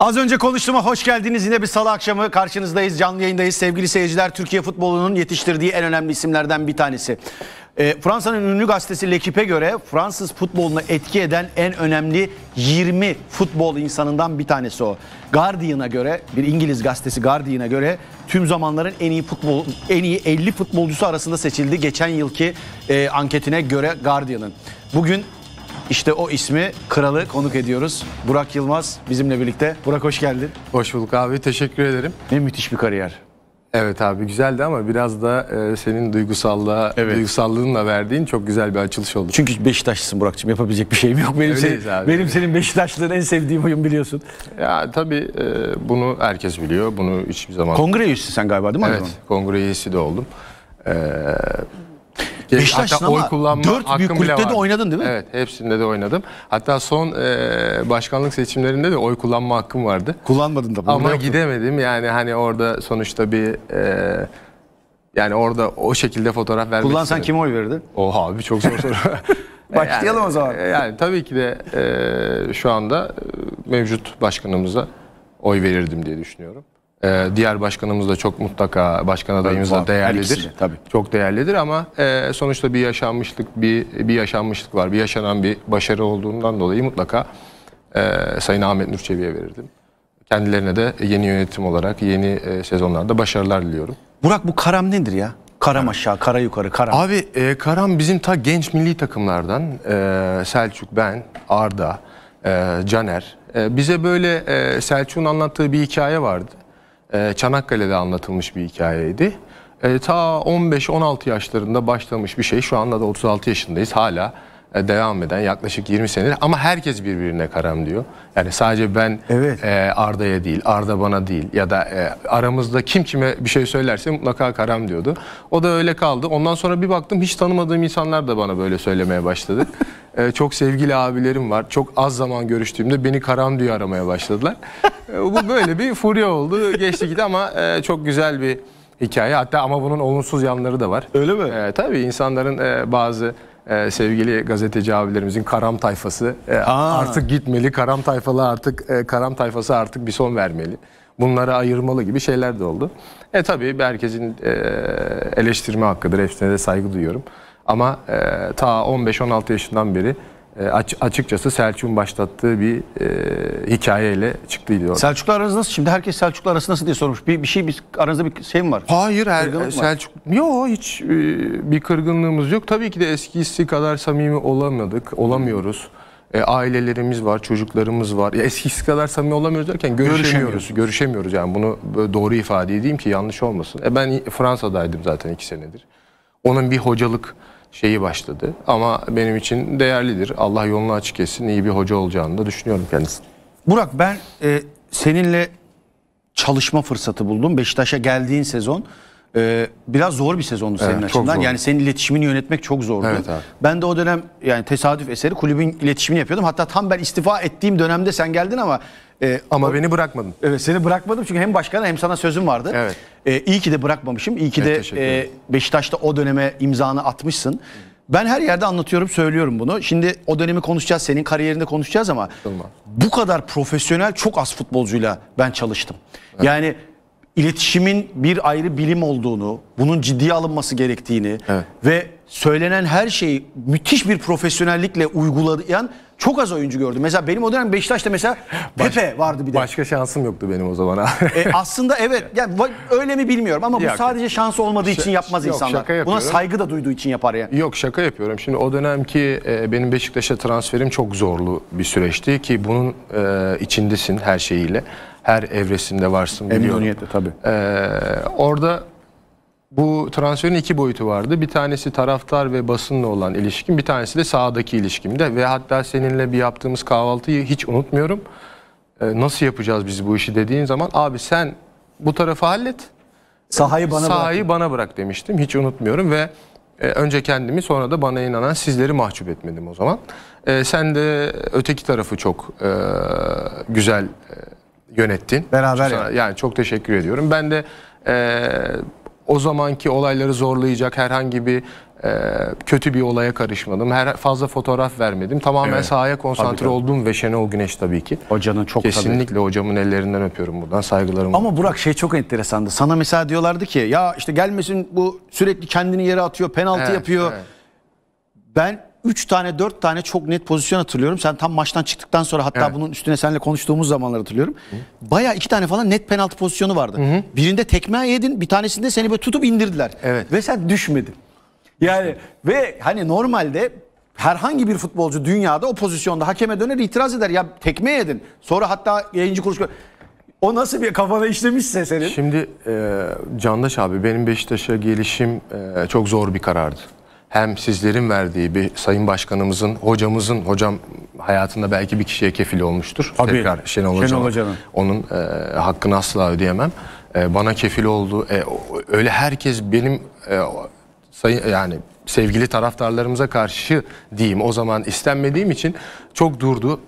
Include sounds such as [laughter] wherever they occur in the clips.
Az önce konuştuğuma hoş geldiniz. Yine bir salı akşamı karşınızdayız. Canlı yayındayız. Sevgili seyirciler Türkiye futbolunun yetiştirdiği en önemli isimlerden bir tanesi. E, Fransa'nın ünlü gazetesi L'Equipe göre Fransız futboluna etki eden en önemli 20 futbol insanından bir tanesi o. Guardian'a göre bir İngiliz gazetesi Guardian'a göre tüm zamanların en iyi futbol en iyi 50 futbolcusu arasında seçildi geçen yılki e, anketine göre Guardian'ın. Bugün işte o ismi kralı konuk ediyoruz. Burak Yılmaz bizimle birlikte. Burak hoş geldin. Hoş bulduk abi teşekkür ederim. Ne müthiş bir kariyer. Evet abi güzeldi ama biraz da e, senin duygusallığa, evet. duygusallığınla verdiğin çok güzel bir açılış oldu. Çünkü Beşiktaşlısın Burak'cığım yapabilecek bir şeyim yok. Benim, Öyleyiz senin, abi. benim senin Beşiktaşlılığın en sevdiğim oyun biliyorsun. Ya tabii e, bunu herkes biliyor. Bunu hiçbir zaman... Kongre üyesi sen galiba değil mi? Evet kongre üyesi de oldum. Ee, Beşiktaş Hatta oy kullanma dört büyük kulüpte de oynadın değil mi? Evet hepsinde de oynadım. Hatta son e, başkanlık seçimlerinde de oy kullanma hakkım vardı. Kullanmadın da. Ama gidemedim yani hani orada sonuçta bir... E, yani orada o şekilde fotoğraf vermek Kullansan istedim. kime oy verirdin? Oha abi çok zor soru. [laughs] [laughs] Başlayalım yani, o zaman. Yani tabii ki de e, şu anda e, mevcut başkanımıza oy verirdim diye düşünüyorum. Ee, diğer başkanımız da çok mutlaka başkan adayımız da değerlidir. De, tabii. Çok değerlidir ama e, sonuçta bir yaşanmışlık bir bir yaşanmışlık var. Bir yaşanan bir başarı olduğundan dolayı mutlaka e, Sayın Ahmet Nurçevi'ye verirdim. Kendilerine de yeni yönetim olarak yeni e, sezonlarda başarılar diliyorum. Burak bu karam nedir ya? Karam evet. aşağı, kara yukarı, karam. Abi e, karam bizim ta genç milli takımlardan e, Selçuk, ben, Arda, e, Caner. E, bize böyle e, Selçuk'un anlattığı bir hikaye vardı. Ee, Çanakkale'de anlatılmış bir hikayeydi. E, ta 15-16 yaşlarında başlamış bir şey. Şu anda da 36 yaşındayız. Hala e, devam eden yaklaşık 20 senedir ama herkes birbirine karam diyor. Yani sadece ben evet. e, Arda'ya değil, Arda bana değil ya da e, aramızda kim kime bir şey söylerse mutlaka karam diyordu. O da öyle kaldı. Ondan sonra bir baktım hiç tanımadığım insanlar da bana böyle söylemeye başladı. [laughs] e, çok sevgili abilerim var. Çok az zaman görüştüğümde beni karam diye aramaya başladılar. e, bu böyle bir furya oldu. Geçti gitti ama e, çok güzel bir hikaye. Hatta ama bunun olumsuz yanları da var. Öyle mi? E, tabii insanların e, bazı e, sevgili gazeteci abilerimizin karam tayfası e, artık gitmeli. Karam tayfalı artık e, karam tayfası artık bir son vermeli. bunlara ayırmalı gibi şeyler de oldu. E tabii herkesin e, eleştirme hakkıdır. Hepsine de saygı duyuyorum. Ama e, ta 15-16 yaşından beri ee, açıkçası Selçuk'un başlattığı bir e, hikayeyle çıktıydı orada. Selçuklu aranız nasıl? Şimdi herkes Selçuklu arası nasıl diye sormuş. Bir, bir şey bir, aranızda bir şey mi var? Hayır. Her, Kırgınlık Selçuk, Yok hiç e, bir kırgınlığımız yok. Tabii ki de eskisi kadar samimi olamadık. Olamıyoruz. E, ailelerimiz var, çocuklarımız var. E, eskisi kadar samimi olamıyoruz derken görüşemiyoruz. Görüşemiyoruz, görüşemiyoruz. yani bunu doğru ifade edeyim ki yanlış olmasın. E, ben Fransa'daydım zaten iki senedir. Onun bir hocalık şeyi başladı. Ama benim için değerlidir. Allah yolunu açık etsin. İyi bir hoca olacağını da düşünüyorum kendisi. Burak ben e, seninle çalışma fırsatı buldum. Beşiktaş'a geldiğin sezon e, biraz zor bir sezondu senin evet, açından. Yani senin iletişimini yönetmek çok zordu. Evet Ben de o dönem yani tesadüf eseri kulübün iletişimini yapıyordum. Hatta tam ben istifa ettiğim dönemde sen geldin ama e, ama o, beni bırakmadın. Evet seni bırakmadım çünkü hem başkana hem sana sözüm vardı. Evet. E, iyi ki de bırakmamışım. İyi ki evet, de e, Beşiktaş'ta o döneme imzanı atmışsın. Ben her yerde anlatıyorum, söylüyorum bunu. Şimdi o dönemi konuşacağız, senin kariyerinde konuşacağız ama bu kadar profesyonel çok az futbolcuyla ben çalıştım. Evet. Yani iletişimin bir ayrı bilim olduğunu, bunun ciddiye alınması gerektiğini evet. ve söylenen her şeyi müthiş bir profesyonellikle uygulayan çok az oyuncu gördüm. Mesela benim o dönem Beşiktaş'ta mesela Baş, Pepe vardı bir de. Başka şansım yoktu benim o zaman abi. E, aslında evet. [laughs] Yani öyle mi bilmiyorum ama bu yok, sadece şansı olmadığı için yapmaz yok, insanlar. Şaka Buna saygı da duyduğu için yapar yani. Yok şaka yapıyorum. Şimdi o dönemki e, benim Beşiktaş'a transferim çok zorlu bir süreçti ki bunun e, içindesin her şeyiyle. Her evresinde varsın biliyorum. Emnuniyetle tabii. E, orada bu transferin iki boyutu vardı. Bir tanesi taraftar ve basınla olan ilişkim, bir tanesi de sahadaki ilişkimde ve hatta seninle bir yaptığımız kahvaltıyı hiç unutmuyorum. E, nasıl yapacağız biz bu işi dediğin zaman abi sen bu tarafı hallet. Sahayı bana sahayı bırak. bana bırak demiştim. Hiç unutmuyorum ve e, önce kendimi sonra da bana inanan sizleri mahcup etmedim o zaman. E, sen de öteki tarafı çok e, güzel e, yönettin. Beraber. Sana, yani çok teşekkür ediyorum. Ben de e, o zamanki olayları zorlayacak herhangi bir e, kötü bir olaya karışmadım. Her fazla fotoğraf vermedim. Tamamen evet. sahaya konsantre oldum ve Şenol Güneş tabii ki. Hocanın çok Kesinlikle tabii. hocamın ellerinden öpüyorum buradan saygılarımı. Ama Burak şey çok enteresandı. Sana mesela diyorlardı ki ya işte gelmesin bu sürekli kendini yere atıyor, penaltı evet, yapıyor. Evet. Ben 3 tane 4 tane çok net pozisyon hatırlıyorum. Sen tam maçtan çıktıktan sonra hatta evet. bunun üstüne seninle konuştuğumuz zamanları hatırlıyorum. Baya 2 tane falan net penaltı pozisyonu vardı. Hı hı. Birinde tekme yedin bir tanesinde seni böyle tutup indirdiler. Evet. Ve sen düşmedin. Yani ve hani normalde herhangi bir futbolcu dünyada o pozisyonda hakeme döner itiraz eder. Ya tekme yedin. Sonra hatta yayıncı kuruş. O nasıl bir kafana işlemişse senin? Şimdi e, Candaş abi benim Beşiktaş'a gelişim e, çok zor bir karardı hem sizlerin verdiği bir sayın başkanımızın, hocamızın, hocam hayatında belki bir kişiye kefil olmuştur. Tabii, Tekrar Şenol, Şenol Hocanın. Onun e, hakkını asla ödeyemem. E, bana kefil oldu. E, öyle herkes benim e, sayın yani sevgili taraftarlarımıza karşı diyeyim o zaman istenmediğim için çok durdu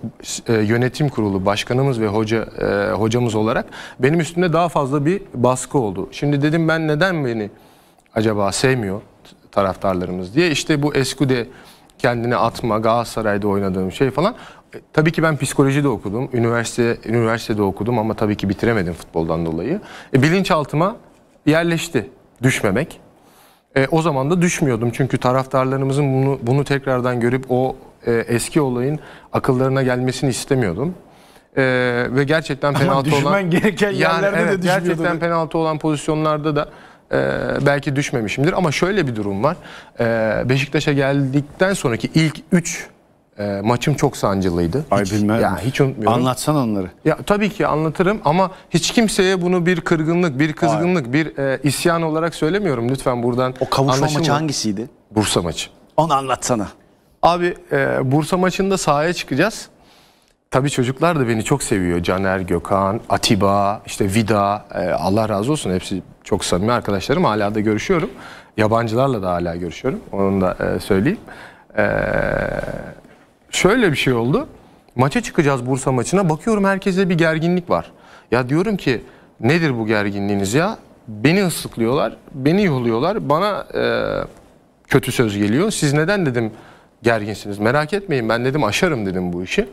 e, yönetim kurulu başkanımız ve hoca e, hocamız olarak benim üstümde daha fazla bir baskı oldu. Şimdi dedim ben neden beni acaba sevmiyor? taraftarlarımız diye. İşte bu Eskude kendine atma, Galatasaray'da oynadığım şey falan. E, tabii ki ben psikoloji de okudum. Üniversite üniversitede okudum ama tabii ki bitiremedim futboldan dolayı. E, bilinçaltıma yerleşti düşmemek. E, o zaman da düşmüyordum çünkü taraftarlarımızın bunu bunu tekrardan görüp o e, eski olayın akıllarına gelmesini istemiyordum. E, ve gerçekten penaltı Ama düşmen olan gereken yani, yerlerde evet, de Gerçekten penaltı olan pozisyonlarda da e, belki düşmemişimdir. Ama şöyle bir durum var. E, Beşiktaş'a geldikten sonraki ilk 3 e, maçım çok sancılıydı. Ay hiç, bilmem. Ya, hiç unutmuyorum. Anlatsan onları. Ya tabii ki anlatırım ama hiç kimseye bunu bir kırgınlık, bir kızgınlık, Ay. bir e, isyan olarak söylemiyorum. Lütfen buradan O kavuşma maçı hangisiydi? Bursa maçı. Onu anlatsana. Abi e, Bursa maçında sahaya çıkacağız. Tabii çocuklar da beni çok seviyor. Caner, Gökhan, Atiba, işte Vida. E, Allah razı olsun hepsi çok samimi arkadaşlarım. Hala da görüşüyorum. Yabancılarla da hala görüşüyorum. Onu da e, söyleyeyim. E, şöyle bir şey oldu. Maça çıkacağız Bursa maçına. Bakıyorum herkeste bir gerginlik var. Ya diyorum ki nedir bu gerginliğiniz ya? Beni ıslıklıyorlar, beni yoluyorlar. Bana kötü söz geliyor. Siz neden dedim gerginsiniz? Merak etmeyin ben dedim aşarım dedim bu işi.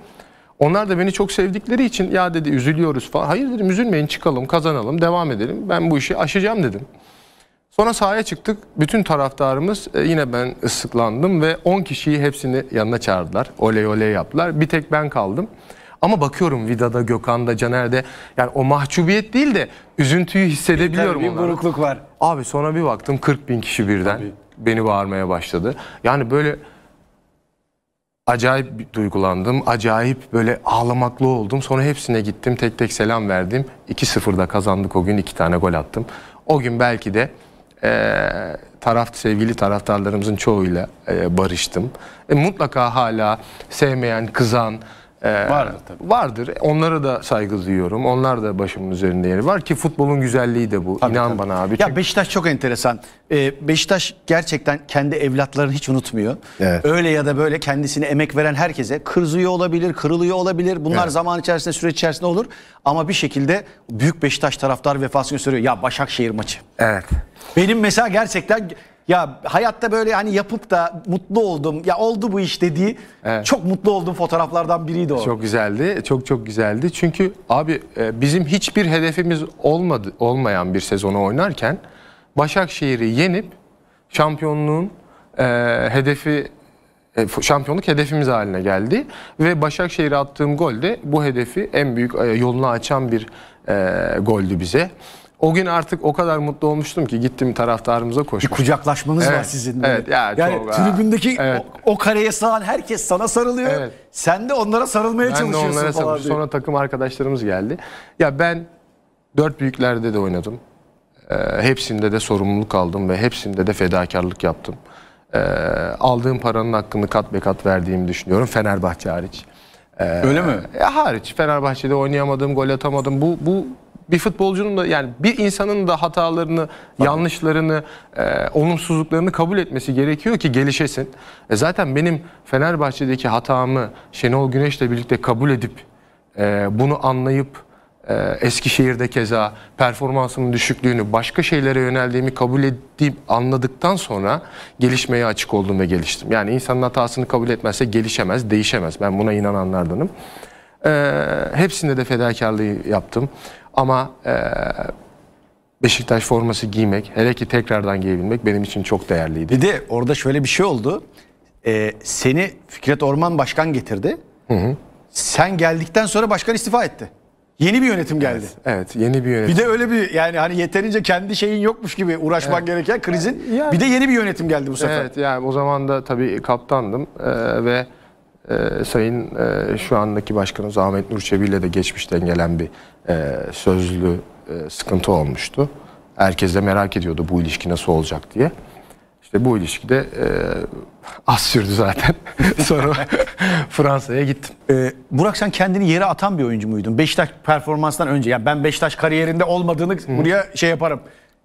Onlar da beni çok sevdikleri için ya dedi üzülüyoruz falan. Hayır dedim üzülmeyin çıkalım kazanalım devam edelim. Ben bu işi aşacağım dedim. Sonra sahaya çıktık. Bütün taraftarımız e, yine ben ıslıklandım ve 10 kişiyi hepsini yanına çağırdılar. Oley oley yaptılar. Bir tek ben kaldım. Ama bakıyorum Vida'da, Gökhan'da, Caner'de yani o mahcubiyet değil de üzüntüyü hissedebiliyorum. Tabii bir onlara. burukluk var. Abi sonra bir baktım 40 bin kişi birden Tabii. beni bağırmaya başladı. Yani böyle acayip duygulandım. Acayip böyle ağlamaklı oldum. Sonra hepsine gittim. Tek tek selam verdim. 2-0'da kazandık o gün. iki tane gol attım. O gün belki de e, taraf sevgili taraftarlarımızın çoğuyla e, barıştım. E, mutlaka hala sevmeyen, kızan, ee, vardır tabii. Vardır. Onlara da saygı duyuyorum. Onlar da başımın üzerinde yeri var ki futbolun güzelliği de bu. Tabii, İnan tabii. bana abi. Ya Beşiktaş çok enteresan. Ee, Beşiktaş gerçekten kendi evlatlarını hiç unutmuyor. Evet. Öyle ya da böyle kendisine emek veren herkese kırzıyor olabilir, kırılıyor olabilir. Bunlar evet. zaman içerisinde, süreç içerisinde olur. Ama bir şekilde büyük Beşiktaş taraftar vefasını gösteriyor. Ya Başakşehir maçı. Evet. Benim mesela gerçekten ya hayatta böyle hani yapıp da mutlu oldum ya oldu bu iş dediği evet. çok mutlu olduğum fotoğraflardan biriydi o. Çok güzeldi. Çok çok güzeldi. Çünkü abi e, bizim hiçbir hedefimiz olmadı olmayan bir sezonu oynarken Başakşehir'i yenip şampiyonluğun e, hedefi e, şampiyonluk hedefimiz haline geldi ve Başakşehir'e attığım gol de bu hedefi en büyük e, yolunu açan bir e, goldü bize. O gün artık o kadar mutlu olmuştum ki gittim taraftarımıza koşmuştum. Bir kucaklaşmanız evet, var sizin. Evet, ya, yani çok, tribündeki evet. o, o kareye sığan herkes sana sarılıyor. Evet. Sen de onlara sarılmaya ben çalışıyorsun de onlara falan. Diye. Sonra takım arkadaşlarımız geldi. Ya ben dört büyüklerde de oynadım. Ee, hepsinde de sorumluluk aldım ve hepsinde de fedakarlık yaptım. Ee, aldığım paranın hakkını kat be kat verdiğimi düşünüyorum Fenerbahçe hariç. Ee, Öyle mi? E, hariç Fenerbahçe'de oynayamadım, gol atamadım. Bu bu bir futbolcunun da yani bir insanın da hatalarını, Tabii. yanlışlarını, e, olumsuzluklarını kabul etmesi gerekiyor ki gelişesin. E zaten benim Fenerbahçe'deki hatamı Şenol Güneş'le birlikte kabul edip e, bunu anlayıp e, Eskişehir'de keza performansımın düşüklüğünü başka şeylere yöneldiğimi kabul ettiğim anladıktan sonra gelişmeye açık oldum ve geliştim. Yani insanın hatasını kabul etmezse gelişemez, değişemez. Ben buna inananlardanım. Ee, hepsinde de fedakarlığı yaptım. Ama e, Beşiktaş forması giymek, hele ki tekrardan giyebilmek benim için çok değerliydi. Bir de orada şöyle bir şey oldu. Ee, seni Fikret Orman Başkan getirdi. Hı hı. Sen geldikten sonra başkan istifa etti. Yeni bir yönetim geldi. Evet, evet yeni bir yönetim. Bir de öyle bir yani hani yeterince kendi şeyin yokmuş gibi uğraşman evet. gereken krizin. Yani, bir de yeni bir yönetim geldi bu sefer. Evet yani o zaman da tabii kaptandım ee, ve e, Sayın e, şu andaki başkanımız Ahmet Nur ile de geçmişten gelen bir e, sözlü e, sıkıntı olmuştu. Herkes de merak ediyordu bu ilişki nasıl olacak diye. İşte bu ilişkide e, az sürdü zaten. [laughs] Sonra [laughs] Fransa'ya gittim. Ee, Burak sen kendini yere atan bir oyuncu muydun? Beşiktaş performansından önce. Yani ben Beşiktaş kariyerinde olmadığını hmm. buraya şey yaparım.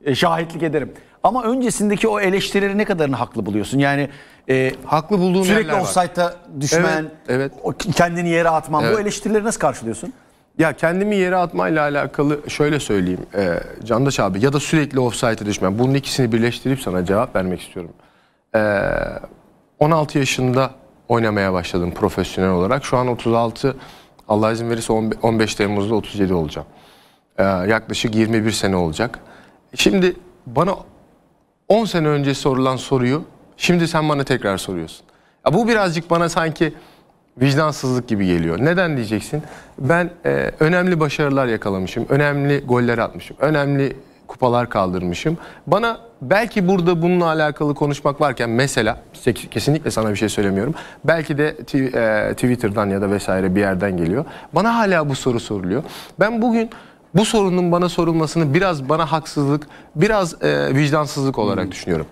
E, şahitlik ederim. Ama öncesindeki o eleştirileri ne kadarını haklı buluyorsun? Yani e, haklı bulduğum Sürekli yerler var. offside'da düşmen, evet, evet. kendini yere atman evet. bu eleştirileri nasıl karşılıyorsun? Ya kendimi yere atmayla alakalı şöyle söyleyeyim e, Candaş abi ya da sürekli offside'e düşmen. Bunun ikisini birleştirip sana cevap vermek istiyorum. E, 16 yaşında oynamaya başladım profesyonel olarak. Şu an 36, Allah izin verirse 15 Temmuz'da 37 olacağım. E, yaklaşık 21 sene olacak. Şimdi bana 10 sene önce sorulan soruyu Şimdi sen bana tekrar soruyorsun. Ya bu birazcık bana sanki vicdansızlık gibi geliyor. Neden diyeceksin? Ben e, önemli başarılar yakalamışım, önemli goller atmışım, önemli kupalar kaldırmışım. Bana belki burada bununla alakalı konuşmak varken mesela kesinlikle sana bir şey söylemiyorum. Belki de e, Twitter'dan ya da vesaire bir yerden geliyor. Bana hala bu soru soruluyor. Ben bugün bu sorunun bana sorulmasını biraz bana haksızlık, biraz e, vicdansızlık olarak hmm. düşünüyorum.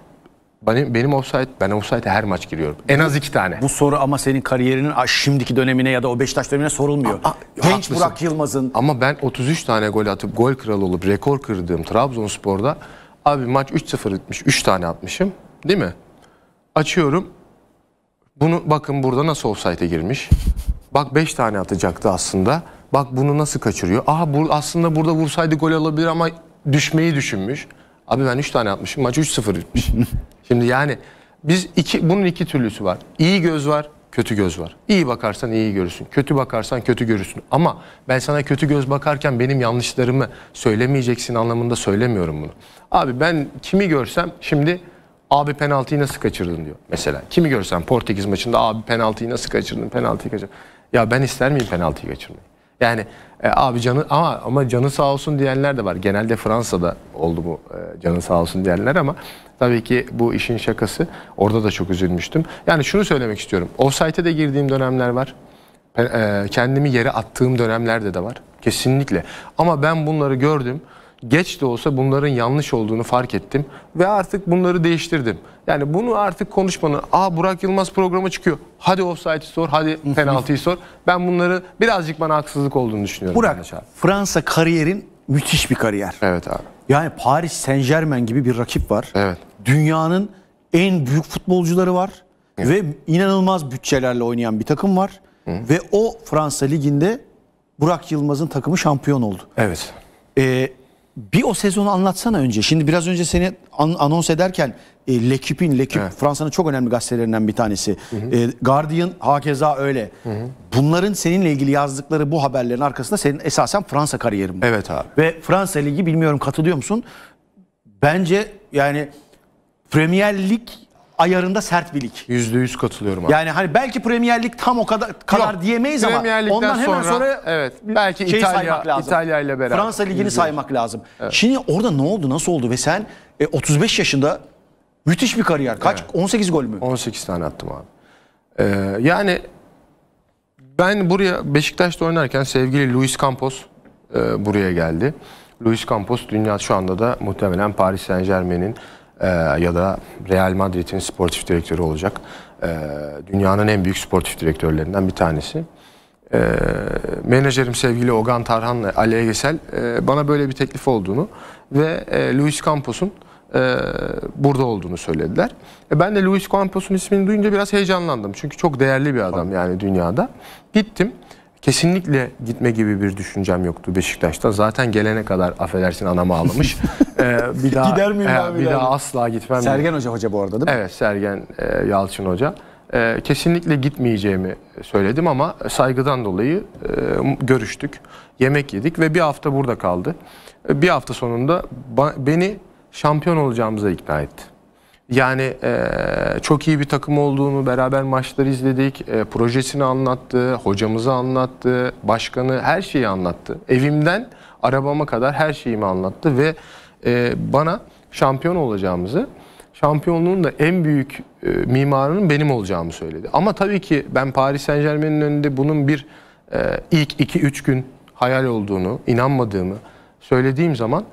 Benim, benim offside, ben offside'e her maç giriyorum. En az iki tane. Bu soru ama senin kariyerinin şimdiki dönemine ya da o Beşiktaş dönemine sorulmuyor. Aa, aa, Genç haklısın. Burak Yılmaz'ın. Ama ben 33 tane gol atıp gol kralı olup rekor kırdığım Trabzonspor'da abi maç 3-0 etmiş 3 tane atmışım değil mi? Açıyorum. Bunu bakın burada nasıl offside'e girmiş. Bak 5 tane atacaktı aslında. Bak bunu nasıl kaçırıyor. Aha bu, aslında burada vursaydı gol alabilir ama düşmeyi düşünmüş. Abi ben 3 tane atmışım. Maç 3-0 bitmiş. [laughs] Şimdi yani biz iki, bunun iki türlüsü var. İyi göz var, kötü göz var. İyi bakarsan iyi görürsün. Kötü bakarsan kötü görürsün. Ama ben sana kötü göz bakarken benim yanlışlarımı söylemeyeceksin anlamında söylemiyorum bunu. Abi ben kimi görsem şimdi abi penaltıyı nasıl kaçırdın diyor. Mesela kimi görsem Portekiz maçında abi penaltıyı nasıl kaçırdın penaltıyı kaçırdın. Ya ben ister miyim penaltıyı kaçırmayı? Yani e, abi canı ama ama canı sağ olsun diyenler de var. Genelde Fransa'da oldu bu e, canı sağ olsun diyenler ama tabii ki bu işin şakası. Orada da çok üzülmüştüm. Yani şunu söylemek istiyorum. Offside'e de girdiğim dönemler var. E, kendimi yere attığım dönemlerde de var. Kesinlikle. Ama ben bunları gördüm geç de olsa bunların yanlış olduğunu fark ettim ve artık bunları değiştirdim. Yani bunu artık konuşmanın, aa Burak Yılmaz programa çıkıyor. Hadi offside'i sor, hadi penaltıyı sor. Ben bunları birazcık bana haksızlık olduğunu düşünüyorum. Burak, Fransa kariyerin müthiş bir kariyer. Evet abi. Yani Paris Saint Germain gibi bir rakip var. Evet. Dünyanın en büyük futbolcuları var. Evet. Ve inanılmaz bütçelerle oynayan bir takım var. Hı. Ve o Fransa Ligi'nde Burak Yılmaz'ın takımı şampiyon oldu. Evet. Ee, bir o sezonu anlatsana önce. Şimdi biraz önce seni an, anons ederken e, L'Equipe'in, L'Equipe evet. Fransa'nın çok önemli gazetelerinden bir tanesi. Hı hı. E, Guardian hakeza öyle. Hı hı. Bunların seninle ilgili yazdıkları bu haberlerin arkasında senin esasen Fransa kariyerin Evet abi. Ve Fransa Ligi bilmiyorum katılıyor musun? Bence yani Premier Lig ayarında sert bir lig. Yüzde yüz katılıyorum abi. Yani hani belki Premier Lig tam o kadar kadar Yok, diyemeyiz ama ondan hemen sonra, sonra evet belki şey İtalya lazım. İtalya ile beraber Fransa ligini %100. saymak lazım. Evet. Şimdi orada ne oldu nasıl oldu ve sen e, 35 yaşında müthiş bir kariyer. Kaç evet. 18 gol mü? 18 tane attım abi. Ee, yani ben buraya Beşiktaş'ta oynarken sevgili Luis Campos e, buraya geldi. Luis Campos dünya şu anda da muhtemelen Paris Saint Germain'in e, ya da Real Madrid'in sportif direktörü olacak. E, dünyanın en büyük sportif direktörlerinden bir tanesi. E, menajerim sevgili Ogan Tarhan Ali Egesel e, bana böyle bir teklif olduğunu ve e, Luis Campos'un e, burada olduğunu söylediler. E, ben de Luis Campos'un ismini duyunca biraz heyecanlandım. Çünkü çok değerli bir adam yani dünyada. Gittim. Kesinlikle gitme gibi bir düşüncem yoktu Beşiktaş'ta. Zaten gelene kadar affedersin anamı ağlamış. [laughs] ee, bir daha Gider miyim e, abi bir daha asla gitmem. Sergen Hoca hoca bu arada değil mi? Evet Sergen e, Yalçın Hoca. E, kesinlikle gitmeyeceğimi söyledim ama saygıdan dolayı e, görüştük. Yemek yedik ve bir hafta burada kaldı. E, bir hafta sonunda beni şampiyon olacağımıza ikna etti. Yani e, çok iyi bir takım olduğunu beraber maçları izledik. E, projesini anlattı, hocamızı anlattı, başkanı her şeyi anlattı. Evimden arabama kadar her şeyimi anlattı ve e, bana şampiyon olacağımızı, şampiyonluğun da en büyük e, mimarının benim olacağımı söyledi. Ama tabii ki ben Paris Saint Germain'in önünde bunun bir e, ilk 2-3 gün hayal olduğunu, inanmadığımı söylediğim zaman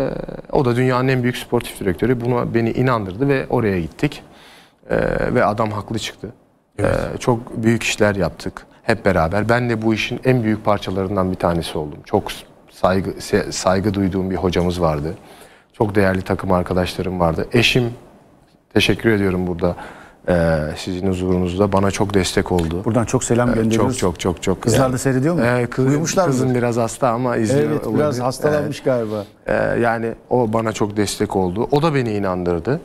ee, o da dünyanın en büyük sportif direktörü. Buna beni inandırdı ve oraya gittik. Ee, ve adam haklı çıktı. Ee, evet. Ee, çok büyük işler yaptık hep beraber. Ben de bu işin en büyük parçalarından bir tanesi oldum. Çok saygı saygı duyduğum bir hocamız vardı. Çok değerli takım arkadaşlarım vardı. Eşim teşekkür ediyorum burada ee, sizin huzurunuzda bana çok destek oldu. Buradan çok selam gönderiyoruz. Ee, çok çok çok çok. Kızlar yani, da seyrediyor mu? E, kız, Uyumuşlar Kızım biraz hasta ama izliyor. Evet olabilir. biraz hastalanmış ee, galiba. E, yani o bana çok destek oldu. O da beni inandırdı.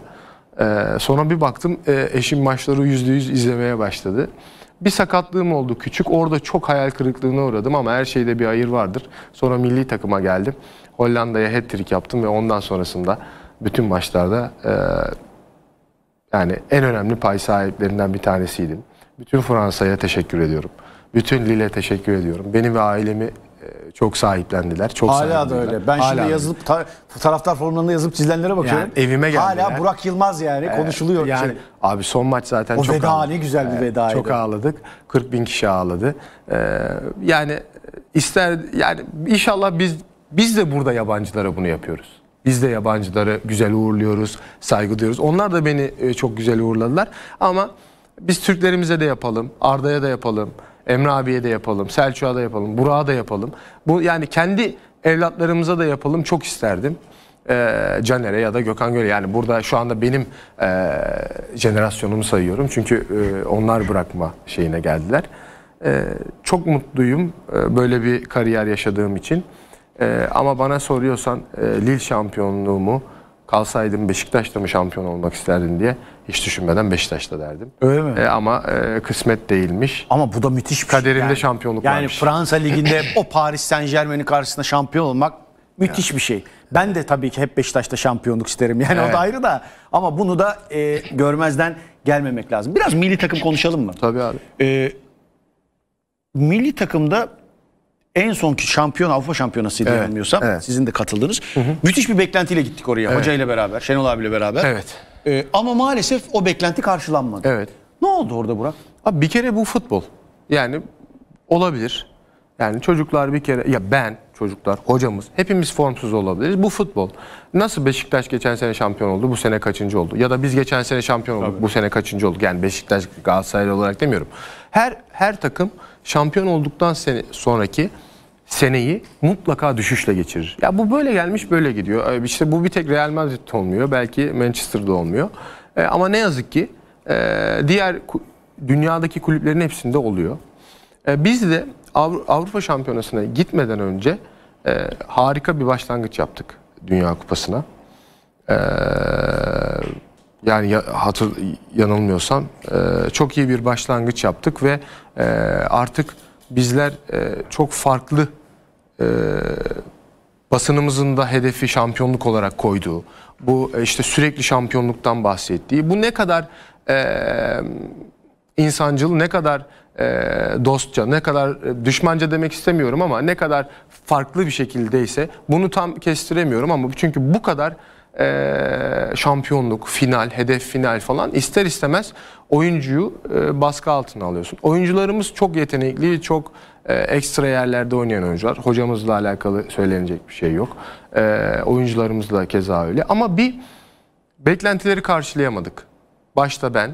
E, sonra bir baktım e, eşim maçları yüzde yüz izlemeye başladı. Bir sakatlığım oldu küçük. Orada çok hayal kırıklığına uğradım ama her şeyde bir hayır vardır. Sonra milli takıma geldim. Hollanda'ya hat-trick yaptım ve ondan sonrasında bütün maçlarda... E, yani en önemli pay sahiplerinden bir tanesiydim. Bütün Fransa'ya teşekkür ediyorum. Bütün Lille teşekkür ediyorum. Beni ve ailemi e, çok sahiplendiler. Çok hala sahiplendiler. da öyle. Ben hala şimdi yazılıp ta, taraftar formlarında yazıp çizilenlere bakıyorum. Yani evime geldi. Hala Burak Yılmaz yani ee, konuşuluyor. Yani şey. abi son maç zaten o çok veda ağladık. ne güzel bir e, veda. çok ağladık. 40 bin kişi ağladı. Ee, yani ister yani inşallah biz biz de burada yabancılara bunu yapıyoruz. Biz de yabancıları güzel uğurluyoruz, saygı duyuyoruz. Onlar da beni e, çok güzel uğurladılar. Ama biz Türklerimize de yapalım, Arda'ya da yapalım, Emre abiye de yapalım, Selçuk'a da yapalım, Burak'a da yapalım. Bu yani kendi evlatlarımıza da yapalım çok isterdim. Ee, Caner'e ya da Gökhan Göre yani burada şu anda benim e, jenerasyonumu sayıyorum çünkü e, onlar bırakma şeyine geldiler. E, çok mutluyum e, böyle bir kariyer yaşadığım için. E, ama bana soruyorsan e, Lille şampiyonluğumu kalsaydım Beşiktaş'ta mı şampiyon olmak isterdin diye hiç düşünmeden Beşiktaş'ta derdim. Öyle mi? E, ama e, kısmet değilmiş. Ama bu da müthiş bir Kaderinde şey. Kaderinde yani, şampiyonluk yani varmış. Yani Fransa Ligi'nde [laughs] o Paris Saint Germain'in karşısında şampiyon olmak müthiş yani. bir şey. Ben de tabii ki hep Beşiktaş'ta şampiyonluk isterim. Yani evet. o da ayrı da ama bunu da e, görmezden gelmemek lazım. Biraz milli takım konuşalım mı? Tabii abi. E, milli takımda en sonki şampiyon Avrupa Şampiyonası'ydı evet, yanılmıyorsam. Evet. Sizin de katıldınız. Hı hı. Müthiş bir beklentiyle gittik oraya evet. hocayla beraber, Şenol abiyle beraber. Evet. Ee, ama maalesef o beklenti karşılanmadı. Evet. Ne oldu orada Burak? Abi bir kere bu futbol. Yani olabilir. Yani çocuklar bir kere ya ben çocuklar, hocamız hepimiz formsuz olabiliriz. Bu futbol. Nasıl Beşiktaş geçen sene şampiyon oldu? Bu sene kaçıncı oldu? Ya da biz geçen sene şampiyon olduk. Tabii. Bu sene kaçıncı olduk? Yani Beşiktaş Galatasaray olarak demiyorum. Her her takım şampiyon olduktan sene, sonraki seneyi mutlaka düşüşle geçirir. Ya bu böyle gelmiş böyle gidiyor. İşte bu bir tek Real Madrid olmuyor. Belki Manchester'da olmuyor. E, ama ne yazık ki e, diğer dünyadaki kulüplerin hepsinde oluyor. E, biz de Avru Avrupa Şampiyonası'na gitmeden önce e, harika bir başlangıç yaptık Dünya Kupası'na. E, yani hatır, yanılmıyorsam e, çok iyi bir başlangıç yaptık ve e, artık bizler e, çok farklı e, basınımızın da hedefi şampiyonluk olarak koyduğu, bu e, işte sürekli şampiyonluktan bahsettiği, bu ne kadar e, insancıl, ne kadar e, dostça, ne kadar e, düşmanca demek istemiyorum ama ne kadar farklı bir şekildeyse bunu tam kestiremiyorum ama çünkü bu kadar ee, şampiyonluk, final, hedef final falan ister istemez oyuncuyu e, baskı altına alıyorsun. Oyuncularımız çok yetenekli, çok e, ekstra yerlerde oynayan oyuncular. Hocamızla alakalı söylenecek bir şey yok. E, oyuncularımız da keza öyle. Ama bir beklentileri karşılayamadık. Başta ben,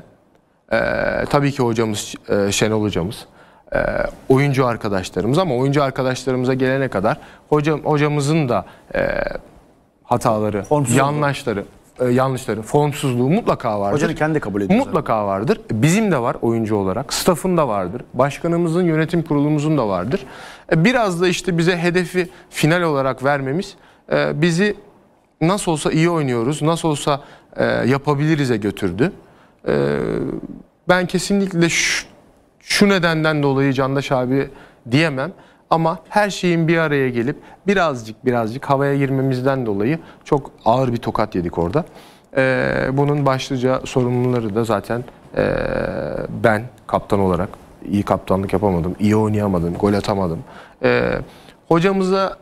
tabii ki hocamız Şenol hocamız e, oyuncu arkadaşlarımız ama oyuncu arkadaşlarımıza gelene kadar hocam hocamızın da e, hataları, yanlışları, e, yanlışları, formsuzluğu mutlaka vardır. Hocanın kendi kabul ediyor. Mutlaka zaten. vardır. E, bizim de var oyuncu olarak. Staff'ın da vardır. Başkanımızın, yönetim kurulumuzun da vardır. E, biraz da işte bize hedefi final olarak vermemiz e, bizi nasıl olsa iyi oynuyoruz, nasıl olsa e, yapabiliriz'e götürdü. E, ben kesinlikle şu, şu nedenden dolayı Candaş abi diyemem. Ama her şeyin bir araya gelip birazcık birazcık havaya girmemizden dolayı çok ağır bir tokat yedik orada. Ee, bunun başlıca sorumluları da zaten e, ben kaptan olarak iyi kaptanlık yapamadım, iyi oynayamadım, gol atamadım. Ee, hocamıza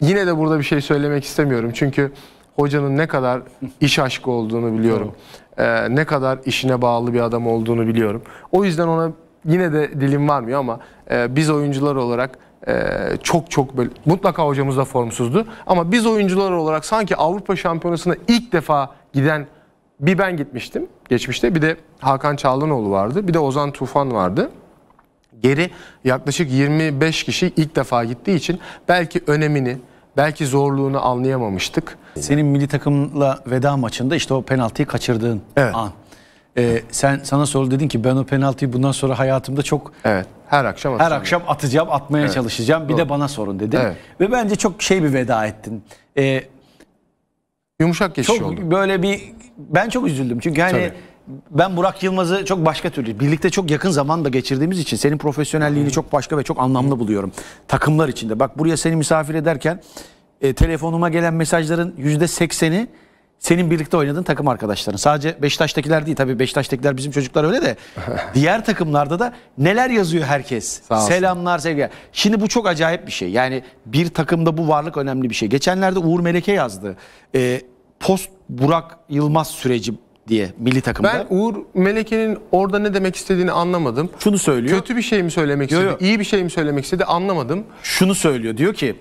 yine de burada bir şey söylemek istemiyorum çünkü hocanın ne kadar iş aşkı olduğunu biliyorum. Ee, ne kadar işine bağlı bir adam olduğunu biliyorum. O yüzden ona yine de dilim varmıyor ama e, biz oyuncular olarak ee, çok çok böyle mutlaka hocamız da formsuzdu. Ama biz oyuncular olarak sanki Avrupa Şampiyonası'na ilk defa giden bir ben gitmiştim geçmişte. Bir de Hakan Çağlanoğlu vardı. Bir de Ozan Tufan vardı. Geri yaklaşık 25 kişi ilk defa gittiği için belki önemini, belki zorluğunu anlayamamıştık. Senin milli takımla veda maçında işte o penaltıyı kaçırdığın evet. an e, sen sana soru dedin ki ben o penaltıyı bundan sonra hayatımda çok evet, her akşam atacağım. her akşam atacağım, atmaya evet. çalışacağım. Bir Doğru. de bana sorun dedi Evet. Ve bence çok şey bir veda ettin. E, Yumuşak geçiş çok oldu. Böyle bir ben çok üzüldüm çünkü yani Tabii. ben Burak Yılmaz'ı çok başka türlü birlikte çok yakın zamanda geçirdiğimiz için senin profesyonelliğini çok başka ve çok anlamlı buluyorum. Takımlar içinde. Bak buraya seni misafir ederken e, telefonuma gelen mesajların yüzde sekseni senin birlikte oynadığın takım arkadaşların. Sadece Beşiktaş'takiler değil tabii Beşiktaş'takiler bizim çocuklar öyle de [laughs] diğer takımlarda da neler yazıyor herkes. Selamlar sevgiler. Şimdi bu çok acayip bir şey. Yani bir takımda bu varlık önemli bir şey. Geçenlerde Uğur Meleke yazdı. Ee, post Burak Yılmaz süreci diye milli takımda. Ben Uğur Meleke'nin orada ne demek istediğini anlamadım. Şunu söylüyor. Kötü bir şey mi söylemek istedi, yo, yo. iyi bir şey mi söylemek istedi anlamadım. Şunu söylüyor diyor ki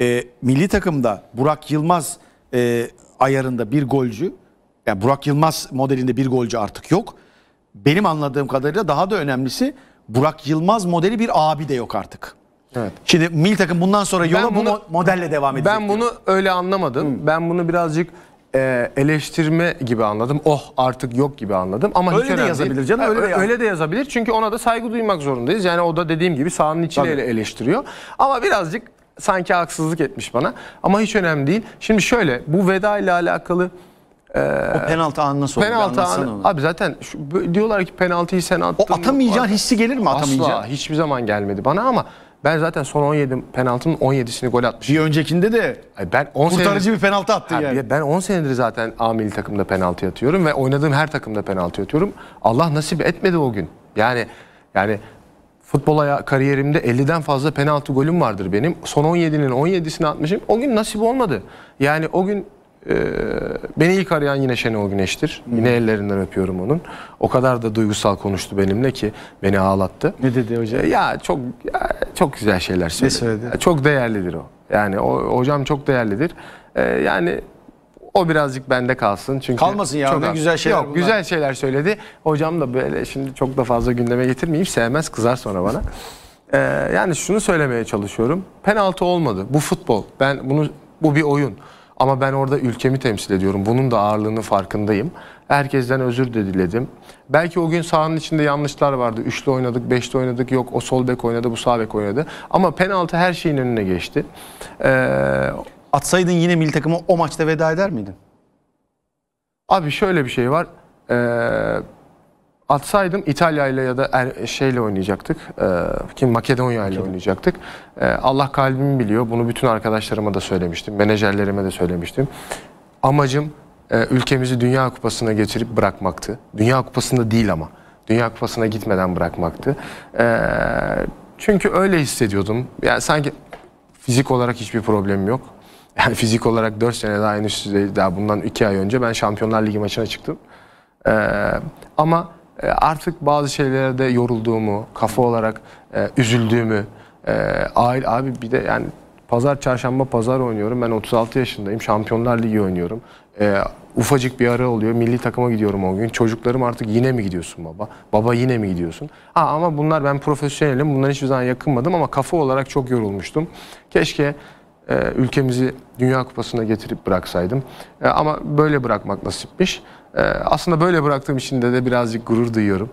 e, milli takımda Burak Yılmaz e, ayarında bir golcü, yani Burak Yılmaz modelinde bir golcü artık yok. Benim anladığım kadarıyla daha da önemlisi Burak Yılmaz modeli bir abi de yok artık. Evet. Şimdi mil takım bundan sonra yola bunu, bu modelle devam edecek. Ben bunu diyor. öyle anlamadım. Hı. Hmm. Ben bunu birazcık e, eleştirme gibi anladım. Oh artık yok gibi anladım. Ama öyle de yazabilir canım. Öyle, öyle, de, öyle de yazabilir. Çünkü ona da saygı duymak zorundayız. Yani o da dediğim gibi sahanın içine eleştiriyor. Ama birazcık sanki haksızlık etmiş bana. Ama hiç önemli değil. Şimdi şöyle bu veda ile alakalı e, o penaltı anı nasıl penaltı anı, Abi zaten şu, diyorlar ki penaltıyı sen attın. O atamayacağın hissi gelir mi atamayacağın? Asla hiçbir zaman gelmedi bana ama ben zaten son 17 penaltının 17'sini gol atmış. Bir öncekinde de ben 10 kurtarıcı senedir, bir penaltı attı yani. Ben 10 senedir zaten amil takımda penaltı atıyorum ve oynadığım her takımda penaltı atıyorum. Allah nasip etmedi o gün. Yani yani futbola kariyerimde 50'den fazla penaltı golüm vardır benim. Son 17'nin 17'sini atmışım. O gün nasip olmadı. Yani o gün e, beni ilk arayan yine Şenol Güneş'tir. Hmm. Yine ellerinden öpüyorum onun. O kadar da duygusal konuştu benimle ki beni ağlattı. Ne dedi hocam? E, ya çok ya, çok güzel şeyler söyledi. Ne söyledi? Çok değerlidir o. Yani o, hocam çok değerlidir. E, yani o birazcık bende kalsın. Çünkü Kalmasın ya çok ne güzel şeyler Yok bunlar. güzel şeyler söyledi. Hocam da böyle şimdi çok da fazla gündeme getirmeyeyim. Sevmez kızar sonra bana. Ee, yani şunu söylemeye çalışıyorum. Penaltı olmadı. Bu futbol. Ben bunu bu bir oyun. Ama ben orada ülkemi temsil ediyorum. Bunun da ağırlığının farkındayım. Herkesten özür de diledim. Belki o gün sahanın içinde yanlışlar vardı. Üçlü oynadık, beşli oynadık. Yok o sol bek oynadı, bu sağ bek oynadı. Ama penaltı her şeyin önüne geçti. Ee, Atsaydın yine milli takıma o maçta veda eder miydin? Abi şöyle bir şey var. Ee, atsaydım İtalya ile ya da er, şeyle oynayacaktık. Ee, kim Makedonya ile oynayacaktık. Ee, Allah kalbimi biliyor. Bunu bütün arkadaşlarıma da söylemiştim. Menajerlerime de söylemiştim. Amacım e, ülkemizi Dünya Kupası'na getirip bırakmaktı. Dünya Kupası'nda değil ama. Dünya Kupası'na gitmeden bırakmaktı. Ee, çünkü öyle hissediyordum. Yani sanki fizik olarak hiçbir problemim yok. Yani fizik olarak 4 sene daha en üst düzey daha bundan 2 ay önce ben Şampiyonlar Ligi maçına çıktım. Ee, ama e, artık bazı şeylere de yorulduğumu, kafa olarak e, üzüldüğümü, e, aile abi bir de yani pazar çarşamba pazar oynuyorum. Ben 36 yaşındayım. Şampiyonlar Ligi oynuyorum. E, ufacık bir ara oluyor. Milli takıma gidiyorum o gün. Çocuklarım artık yine mi gidiyorsun baba? Baba yine mi gidiyorsun? Ha, ama bunlar ben profesyonelim. Bundan hiçbir zaman yakınmadım ama kafa olarak çok yorulmuştum. Keşke e, ülkemizi Dünya Kupası'na getirip bıraksaydım. E, ama böyle bırakmak nasipmiş. E, aslında böyle bıraktığım için de, birazcık gurur duyuyorum.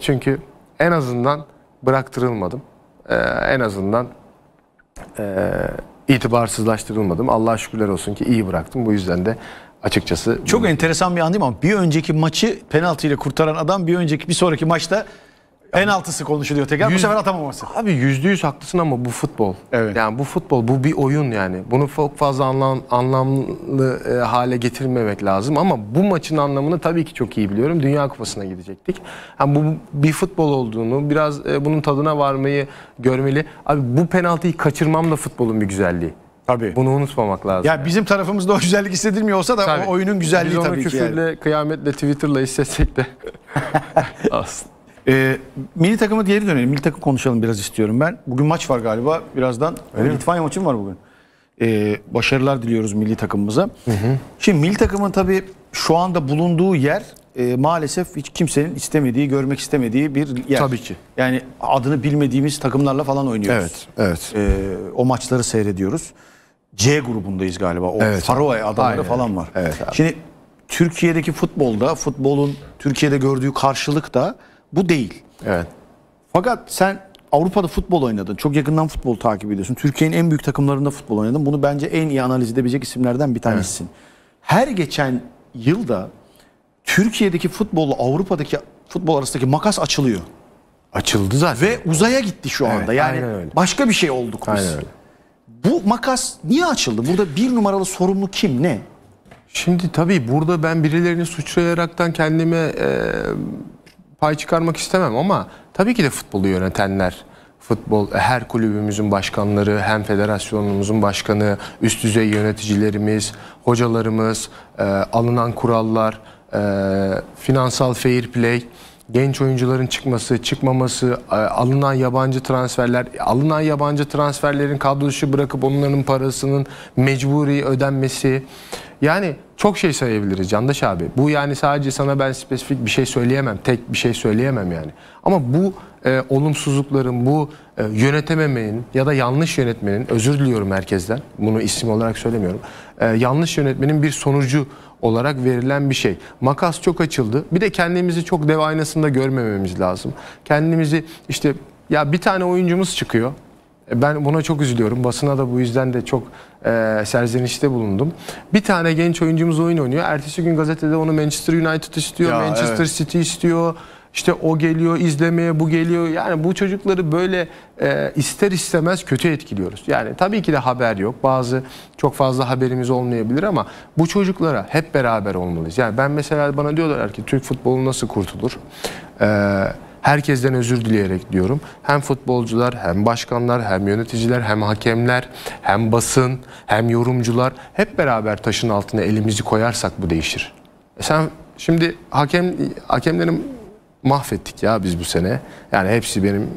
Çünkü en azından bıraktırılmadım. En azından itibarsızlaştırılmadım. Allah'a şükürler olsun ki iyi bıraktım. Bu yüzden de açıkçası... Çok enteresan bir an değil mi? Bir önceki maçı penaltıyla kurtaran adam bir önceki bir sonraki maçta en altısı konuşuluyor tekrar. Yüz, bu sefer atamaması. Abi yüzde yüz haklısın ama bu futbol. Evet. Yani bu futbol, bu bir oyun yani. Bunu çok fazla anlam, anlamlı e, hale getirmemek lazım. Ama bu maçın anlamını tabii ki çok iyi biliyorum. Dünya Kupası'na gidecektik. Yani bu bir futbol olduğunu, biraz e, bunun tadına varmayı görmeli. Abi bu penaltıyı kaçırmam da futbolun bir güzelliği. Tabii. Bunu unutmamak lazım. Ya yani. bizim tarafımızda o güzellik hissedilmiyor olsa da tabii. o oyunun güzelliği tabii ki. Biz onu küfürle, yani. kıyametle, Twitter'la hissetsek de [laughs] [laughs] aslında. Ee, milli takımı geri dönelim. Milli takım konuşalım biraz istiyorum ben. Bugün maç var galiba birazdan. Öyle Litvanya maçı mı var bugün? Ee, başarılar diliyoruz milli takımımıza. Hı hı. Şimdi milli takımın tabii şu anda bulunduğu yer e, maalesef hiç kimsenin istemediği, görmek istemediği bir yer. Tabii ki. Yani adını bilmediğimiz takımlarla falan oynuyoruz. Evet, evet. Ee, o maçları seyrediyoruz. C grubundayız galiba. O evet, Faroe adamları Aynen. falan var. Evet, Şimdi Türkiye'deki futbolda, futbolun Türkiye'de gördüğü karşılık da bu değil. Evet. Fakat sen Avrupa'da futbol oynadın. Çok yakından futbol takip ediyorsun. Türkiye'nin en büyük takımlarında futbol oynadın. Bunu bence en iyi analiz edebilecek isimlerden bir tanesisin. Evet. Her geçen yılda Türkiye'deki futbolla Avrupa'daki futbol arasındaki makas açılıyor. Açıldı zaten. Ve uzaya gitti şu anda. Evet, yani başka bir şey olduk biz. Aynen öyle. Bu makas niye açıldı? Burada bir numaralı sorumlu kim ne? Şimdi tabii burada ben birilerini suçlayaraktan kendime e, pay çıkarmak istemem ama tabii ki de futbolu yönetenler futbol her kulübümüzün başkanları hem federasyonumuzun başkanı üst düzey yöneticilerimiz hocalarımız e, alınan kurallar e, finansal fair play genç oyuncuların çıkması, çıkmaması, e, alınan yabancı transferler, alınan yabancı transferlerin kadro dışı bırakıp onların parasının mecburi ödenmesi. Yani çok şey sayabiliriz Candaş abi. Bu yani sadece sana ben spesifik bir şey söyleyemem. Tek bir şey söyleyemem yani. Ama bu e, olumsuzlukların, bu e, yönetememenin ya da yanlış yönetmenin, özür diliyorum herkesten, bunu isim olarak söylemiyorum. E, yanlış yönetmenin bir sonucu olarak verilen bir şey. Makas çok açıldı. Bir de kendimizi çok dev aynasında görmememiz lazım. Kendimizi işte ya bir tane oyuncumuz çıkıyor. E, ben buna çok üzülüyorum. Basına da bu yüzden de çok e, serzenişte bulundum. Bir tane genç oyuncumuz oyun oynuyor. Ertesi gün gazetede onu Manchester United istiyor, ya, Manchester evet. City istiyor işte o geliyor izlemeye bu geliyor yani bu çocukları böyle e, ister istemez kötü etkiliyoruz. Yani tabii ki de haber yok bazı çok fazla haberimiz olmayabilir ama bu çocuklara hep beraber olmalıyız. Yani ben mesela bana diyorlar ki Türk futbolu nasıl kurtulur? Eee herkesten özür dileyerek diyorum. Hem futbolcular, hem başkanlar, hem yöneticiler, hem hakemler, hem basın, hem yorumcular hep beraber taşın altına elimizi koyarsak bu değişir. E sen şimdi hakem hakemlerin mahvettik ya biz bu sene. Yani hepsi benim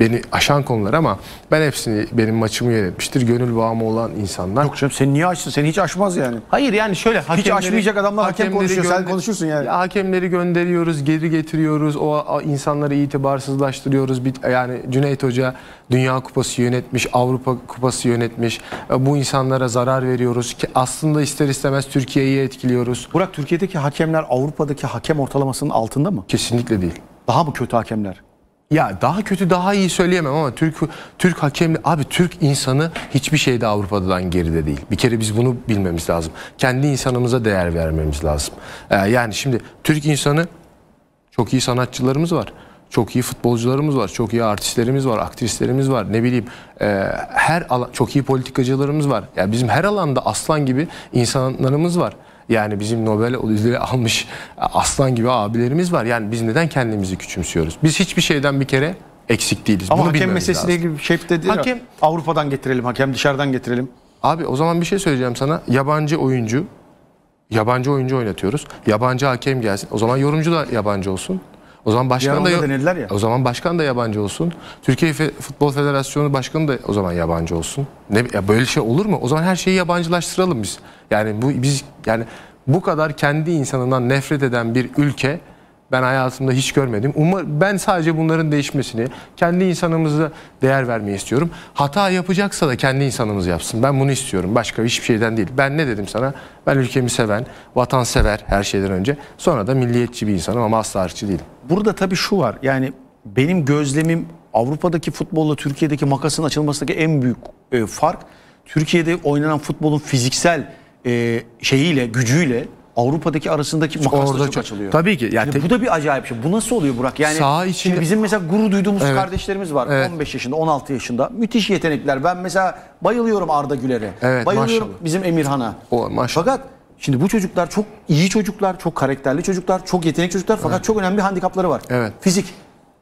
beni aşan konular ama ben hepsini benim maçımı yönetmiştir. Gönül bağımı olan insanlar. Yok canım sen niye açtın? Seni hiç açmaz yani. Hayır yani şöyle hakemleri, Hiç açmayacak adamlar hakem konuşuyor. Sen konuşursun yani. Ya, hakemleri gönderiyoruz, geri getiriyoruz. O, o insanları itibarsızlaştırıyoruz. Bir, yani Cüneyt Hoca Dünya Kupası yönetmiş, Avrupa Kupası yönetmiş. E, bu insanlara zarar veriyoruz ki aslında ister istemez Türkiye'yi etkiliyoruz. Burak Türkiye'deki hakemler Avrupa'daki hakem ortalamasının altında mı? Kesinlikle değil. Daha mı kötü hakemler? Ya daha kötü daha iyi söyleyemem ama Türk Türk hakemli abi Türk insanı hiçbir şeyde Avrupa'dan geride değil. Bir kere biz bunu bilmemiz lazım. Kendi insanımıza değer vermemiz lazım. Ee, yani şimdi Türk insanı çok iyi sanatçılarımız var. Çok iyi futbolcularımız var, çok iyi artistlerimiz var, aktrislerimiz var. Ne bileyim, e, her alan, çok iyi politikacılarımız var. Yani bizim her alanda aslan gibi insanlarımız var. Yani bizim Nobel ödülü almış aslan gibi abilerimiz var. Yani biz neden kendimizi küçümsüyoruz? Biz hiçbir şeyden bir kere eksik değiliz. Ama Bunu hakem meselesiyle ilgili bir şey dedi? değil hakem... Avrupa'dan getirelim, hakem dışarıdan getirelim. Abi o zaman bir şey söyleyeceğim sana. Yabancı oyuncu, yabancı oyuncu oynatıyoruz. Yabancı hakem gelsin. O zaman yorumcu da yabancı olsun. O zaman başkan da, da ya. o zaman başkan da yabancı olsun. Türkiye Futbol Federasyonu başkanı da o zaman yabancı olsun. Ne ya böyle şey olur mu? O zaman her şeyi yabancılaştıralım biz. Yani bu biz yani bu kadar kendi insanından nefret eden bir ülke ben hayatımda hiç görmedim. Umar, ben sadece bunların değişmesini, kendi insanımıza değer vermeyi istiyorum. Hata yapacaksa da kendi insanımız yapsın. Ben bunu istiyorum. Başka hiçbir şeyden değil. Ben ne dedim sana? Ben ülkemi seven, vatansever her şeyden önce. Sonra da milliyetçi bir insanım ama asla harççı değilim. Burada tabii şu var. Yani benim gözlemim Avrupa'daki futbolla Türkiye'deki makasın açılmasındaki en büyük e, fark Türkiye'de oynanan futbolun fiziksel e, şeyiyle, gücüyle Avrupa'daki arasındaki makas Orada çok, çok açılıyor. Tabii ki. Yani Bu da bir acayip şey. Bu nasıl oluyor Burak? Yani Sağ içinde... bizim mesela gurur duyduğumuz evet. kardeşlerimiz var. Evet. 15 yaşında, 16 yaşında. Müthiş yetenekler. Ben mesela bayılıyorum Arda Güler'e. Evet, bayılıyorum maşallah. bizim Emirhan'a. O, maşallah. Fakat Şimdi bu çocuklar çok iyi çocuklar, çok karakterli çocuklar, çok yetenekli çocuklar fakat evet. çok önemli bir handikapları var. Evet. Fizik.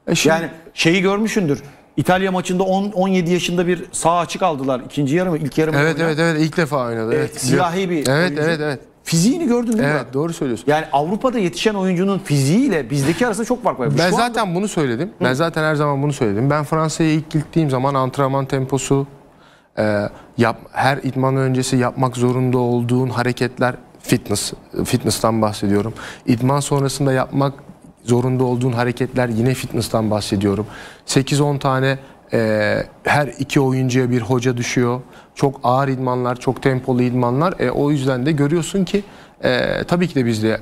E şimdi... Yani şeyi görmüşsündür. İtalya maçında 10 17 yaşında bir sağ açık aldılar ikinci yarı mı ilk yarı mı? Evet evet evet ilk defa oynadı. E, evet. evet. Siyahi bir Evet oyuncu. evet evet. Fiziğini gördün mü? Evet doğru söylüyorsun. Yani Avrupa'da yetişen oyuncunun fiziğiyle bizdeki arasında çok fark var. Ben zaten anda... bunu söyledim. Hı. Ben zaten her zaman bunu söyledim. Ben Fransa'ya ilk gittiğim zaman antrenman temposu, e, yap, her idman öncesi yapmak zorunda olduğun hareketler, fitness, fitness'tan bahsediyorum. İdman sonrasında yapmak zorunda olduğun hareketler yine fitness'tan bahsediyorum. 8-10 tane ee, her iki oyuncuya bir hoca düşüyor. Çok ağır idmanlar, çok tempolu idmanlar. E, o yüzden de görüyorsun ki e, tabii ki de bizde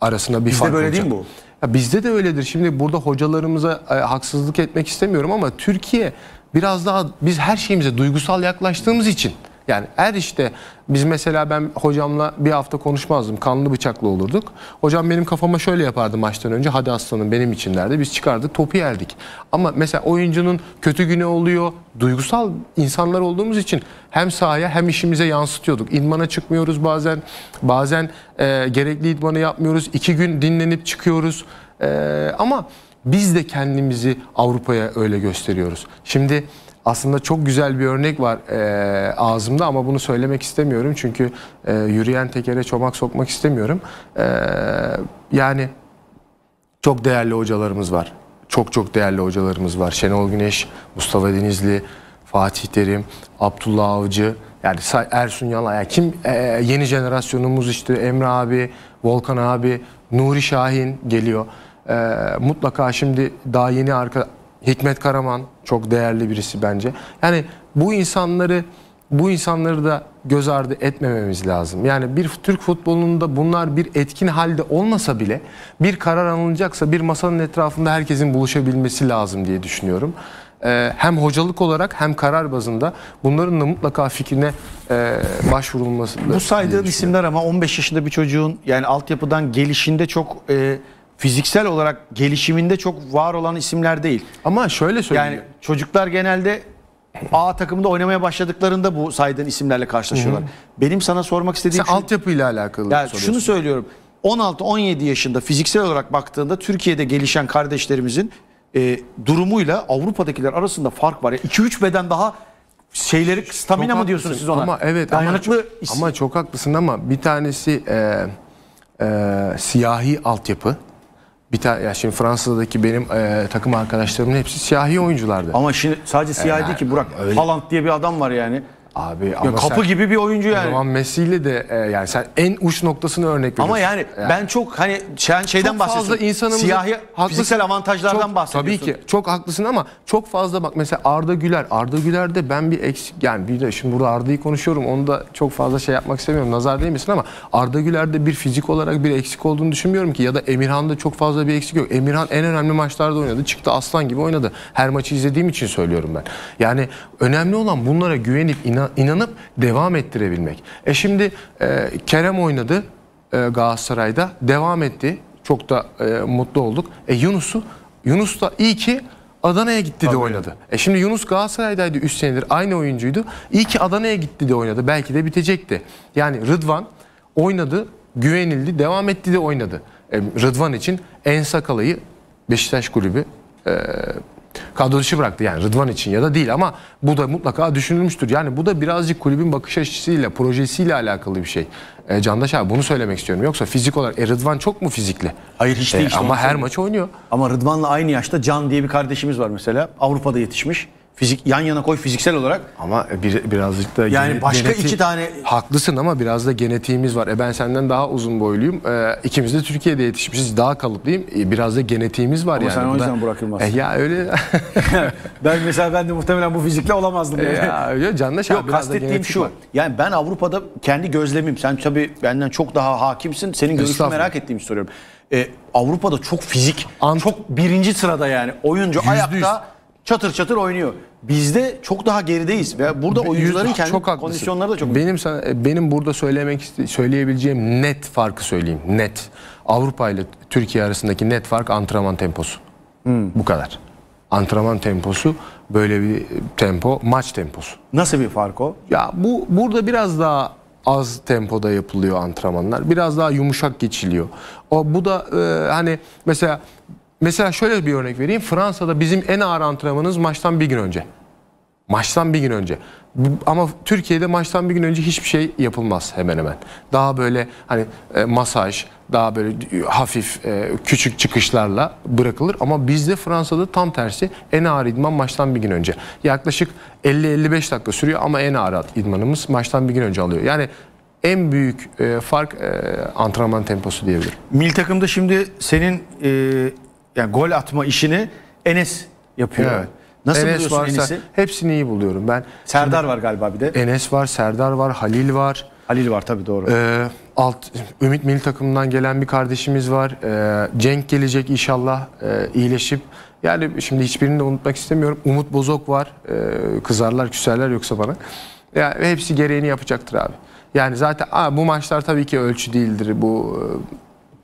arasında bir bizde fark böyle olacak. değil mi bu? Ya bizde de öyledir. Şimdi burada hocalarımıza e, haksızlık etmek istemiyorum ama Türkiye biraz daha biz her şeyimize duygusal yaklaştığımız için yani er işte biz mesela ben hocamla bir hafta konuşmazdım. Kanlı bıçaklı olurduk. Hocam benim kafama şöyle yapardı maçtan önce. Hadi aslanım benim için derdi. Biz çıkardık topu yerdik. Ama mesela oyuncunun kötü günü oluyor. Duygusal insanlar olduğumuz için hem sahaya hem işimize yansıtıyorduk. İdmana çıkmıyoruz bazen. Bazen e, gerekli idmanı yapmıyoruz. İki gün dinlenip çıkıyoruz. E, ama biz de kendimizi Avrupa'ya öyle gösteriyoruz. Şimdi aslında çok güzel bir örnek var e, ağzımda ama bunu söylemek istemiyorum. Çünkü e, yürüyen tekere çomak sokmak istemiyorum. E, yani çok değerli hocalarımız var. Çok çok değerli hocalarımız var. Şenol Güneş, Mustafa Denizli, Fatih Terim, Abdullah Avcı, yani Ersun Yalay, yani kim e, yeni jenerasyonumuz işte Emre abi, Volkan abi, Nuri Şahin geliyor. E, mutlaka şimdi daha yeni arka, Hikmet Karaman çok değerli birisi bence. Yani bu insanları bu insanları da göz ardı etmememiz lazım. Yani bir Türk futbolunda bunlar bir etkin halde olmasa bile bir karar alınacaksa bir masanın etrafında herkesin buluşabilmesi lazım diye düşünüyorum. Ee, hem hocalık olarak hem karar bazında bunların da mutlaka fikrine e, başvurulması. Bu saydığın isimler ama 15 yaşında bir çocuğun yani altyapıdan gelişinde çok e, fiziksel olarak gelişiminde çok var olan isimler değil. Ama şöyle söyleyeyim. Yani çocuklar genelde A takımda oynamaya başladıklarında bu saydığın isimlerle karşılaşıyorlar. Hı hı. Benim sana sormak istediğim Sen şu, şey- altyapıyla alakalı yani Şunu söylüyorum. 16-17 yaşında fiziksel olarak baktığında Türkiye'de gelişen kardeşlerimizin e, durumuyla Avrupa'dakiler arasında fark var. 2-3 yani beden daha şeyleri stamina mı diyorsunuz siz ona? Ama evet ama, çok, ama çok haklısın ama bir tanesi e, e, siyahi altyapı bir tane ya şimdi Fransa'daki benim e, takım arkadaşlarımın hepsi siyahi oyunculardı. Ama şimdi sadece siyahi yani, değil ki Burak. Öyle. Haaland diye bir adam var yani. Abi ya kapı sen, gibi bir oyuncu yani. O zaman Messi ile de e, yani sen en uç noktasını örnek veriyorsun. Ama yani, yani. ben çok hani şeyden bahsediyorum. Çok fazla insanımız. siyahi haklısın, fiziksel avantajlardan çok, bahsediyorsun. Tabii ki çok haklısın ama çok fazla bak mesela Arda Güler. Arda Güler de ben bir eksik yani bir de şimdi burada Arda'yı konuşuyorum. Onu da çok fazla şey yapmak istemiyorum. Nazar değil misin ama Arda Güler de bir fizik olarak bir eksik olduğunu düşünmüyorum ki ya da Emirhan'da çok fazla bir eksik yok. Emirhan en önemli maçlarda oynadı. Çıktı aslan gibi oynadı. Her maçı izlediğim için söylüyorum ben. Yani önemli olan bunlara güvenip inan inanıp devam ettirebilmek. E şimdi e, Kerem oynadı e, Galatasaray'da devam etti. Çok da e, mutlu olduk. E Yunus'u Yunus da iyi ki Adana'ya gitti de oynadı. E şimdi Yunus Galatasaray'daydı 3 senedir aynı oyuncuydu. İyi ki Adana'ya gitti de oynadı. Belki de bitecekti. Yani Rıdvan oynadı, güvenildi, devam etti de oynadı. E, Rıdvan için en sakalayı Beşiktaş kulübü e, kadro dışı bıraktı. Yani Rıdvan için ya da değil ama bu da mutlaka düşünülmüştür. Yani bu da birazcık kulübün bakış açısıyla, projesiyle alakalı bir şey. E, Candaş abi bunu söylemek istiyorum. Yoksa fizik olarak e, Rıdvan çok mu fizikli? Hayır hiç e, değil. E, ama her maç oynuyor. Ama Rıdvan'la aynı yaşta Can diye bir kardeşimiz var mesela. Avrupa'da yetişmiş. Fizik yan yana koy fiziksel olarak. Ama bir, birazcık da yani başka genetik, iki tane haklısın ama biraz da genetiğimiz var. E ben senden daha uzun boyluyum. E, ikimiz de Türkiye'de yetişmişiz. Daha kalıplıyım. E, biraz da genetiğimiz var ama yani. Sen o yüzden bırakılmaz. E, ya öyle. [laughs] ben mesela ben de muhtemelen bu fizikle olamazdım. E, ya, canlı Candaş Yok kastettiğim şu. Var. Yani ben Avrupa'da kendi gözlemim. Sen tabii benden çok daha hakimsin. Senin görüşünü merak ettiğimi soruyorum. E, Avrupa'da çok fizik, Ant çok birinci sırada yani oyuncu %100. ayakta çatır çatır oynuyor. Bizde çok daha gerideyiz ve burada oyuncuların kendi çok kondisyonları da çok. Benim sana, benim burada söylemek söyleyebileceğim net farkı söyleyeyim. Net. Avrupa ile Türkiye arasındaki net fark antrenman temposu. Hmm. Bu kadar. Antrenman temposu böyle bir tempo, maç temposu. Nasıl bir fark o? Ya bu burada biraz daha az tempoda yapılıyor antrenmanlar. Biraz daha yumuşak geçiliyor. O bu da e, hani mesela Mesela şöyle bir örnek vereyim. Fransa'da bizim en ağır antrenmanımız maçtan bir gün önce. Maçtan bir gün önce. Ama Türkiye'de maçtan bir gün önce hiçbir şey yapılmaz hemen hemen. Daha böyle hani e, masaj, daha böyle hafif e, küçük çıkışlarla bırakılır. Ama bizde Fransa'da tam tersi en ağır idman maçtan bir gün önce. Yaklaşık 50-55 dakika sürüyor ama en ağır idmanımız maçtan bir gün önce alıyor. Yani en büyük e, fark e, antrenman temposu diyebilirim. Mil takımda şimdi senin e, yani gol atma işini Enes yapıyor. Evet. Nasıl Enes buluyorsun varsa, Enes'i? Hepsini iyi buluyorum ben. Serdar şimdi, var galiba bir de. Enes var, Serdar var, Halil var. Halil var tabii doğru. Ee, alt Ümit Milli takımından gelen bir kardeşimiz var. Ee, Cenk gelecek inşallah e, iyileşip. Yani şimdi hiçbirini de unutmak istemiyorum. Umut Bozok var. Ee, kızarlar, küserler yoksa bana. Ya yani hepsi gereğini yapacaktır abi. Yani zaten aa, bu maçlar tabii ki ölçü değildir. Bu e,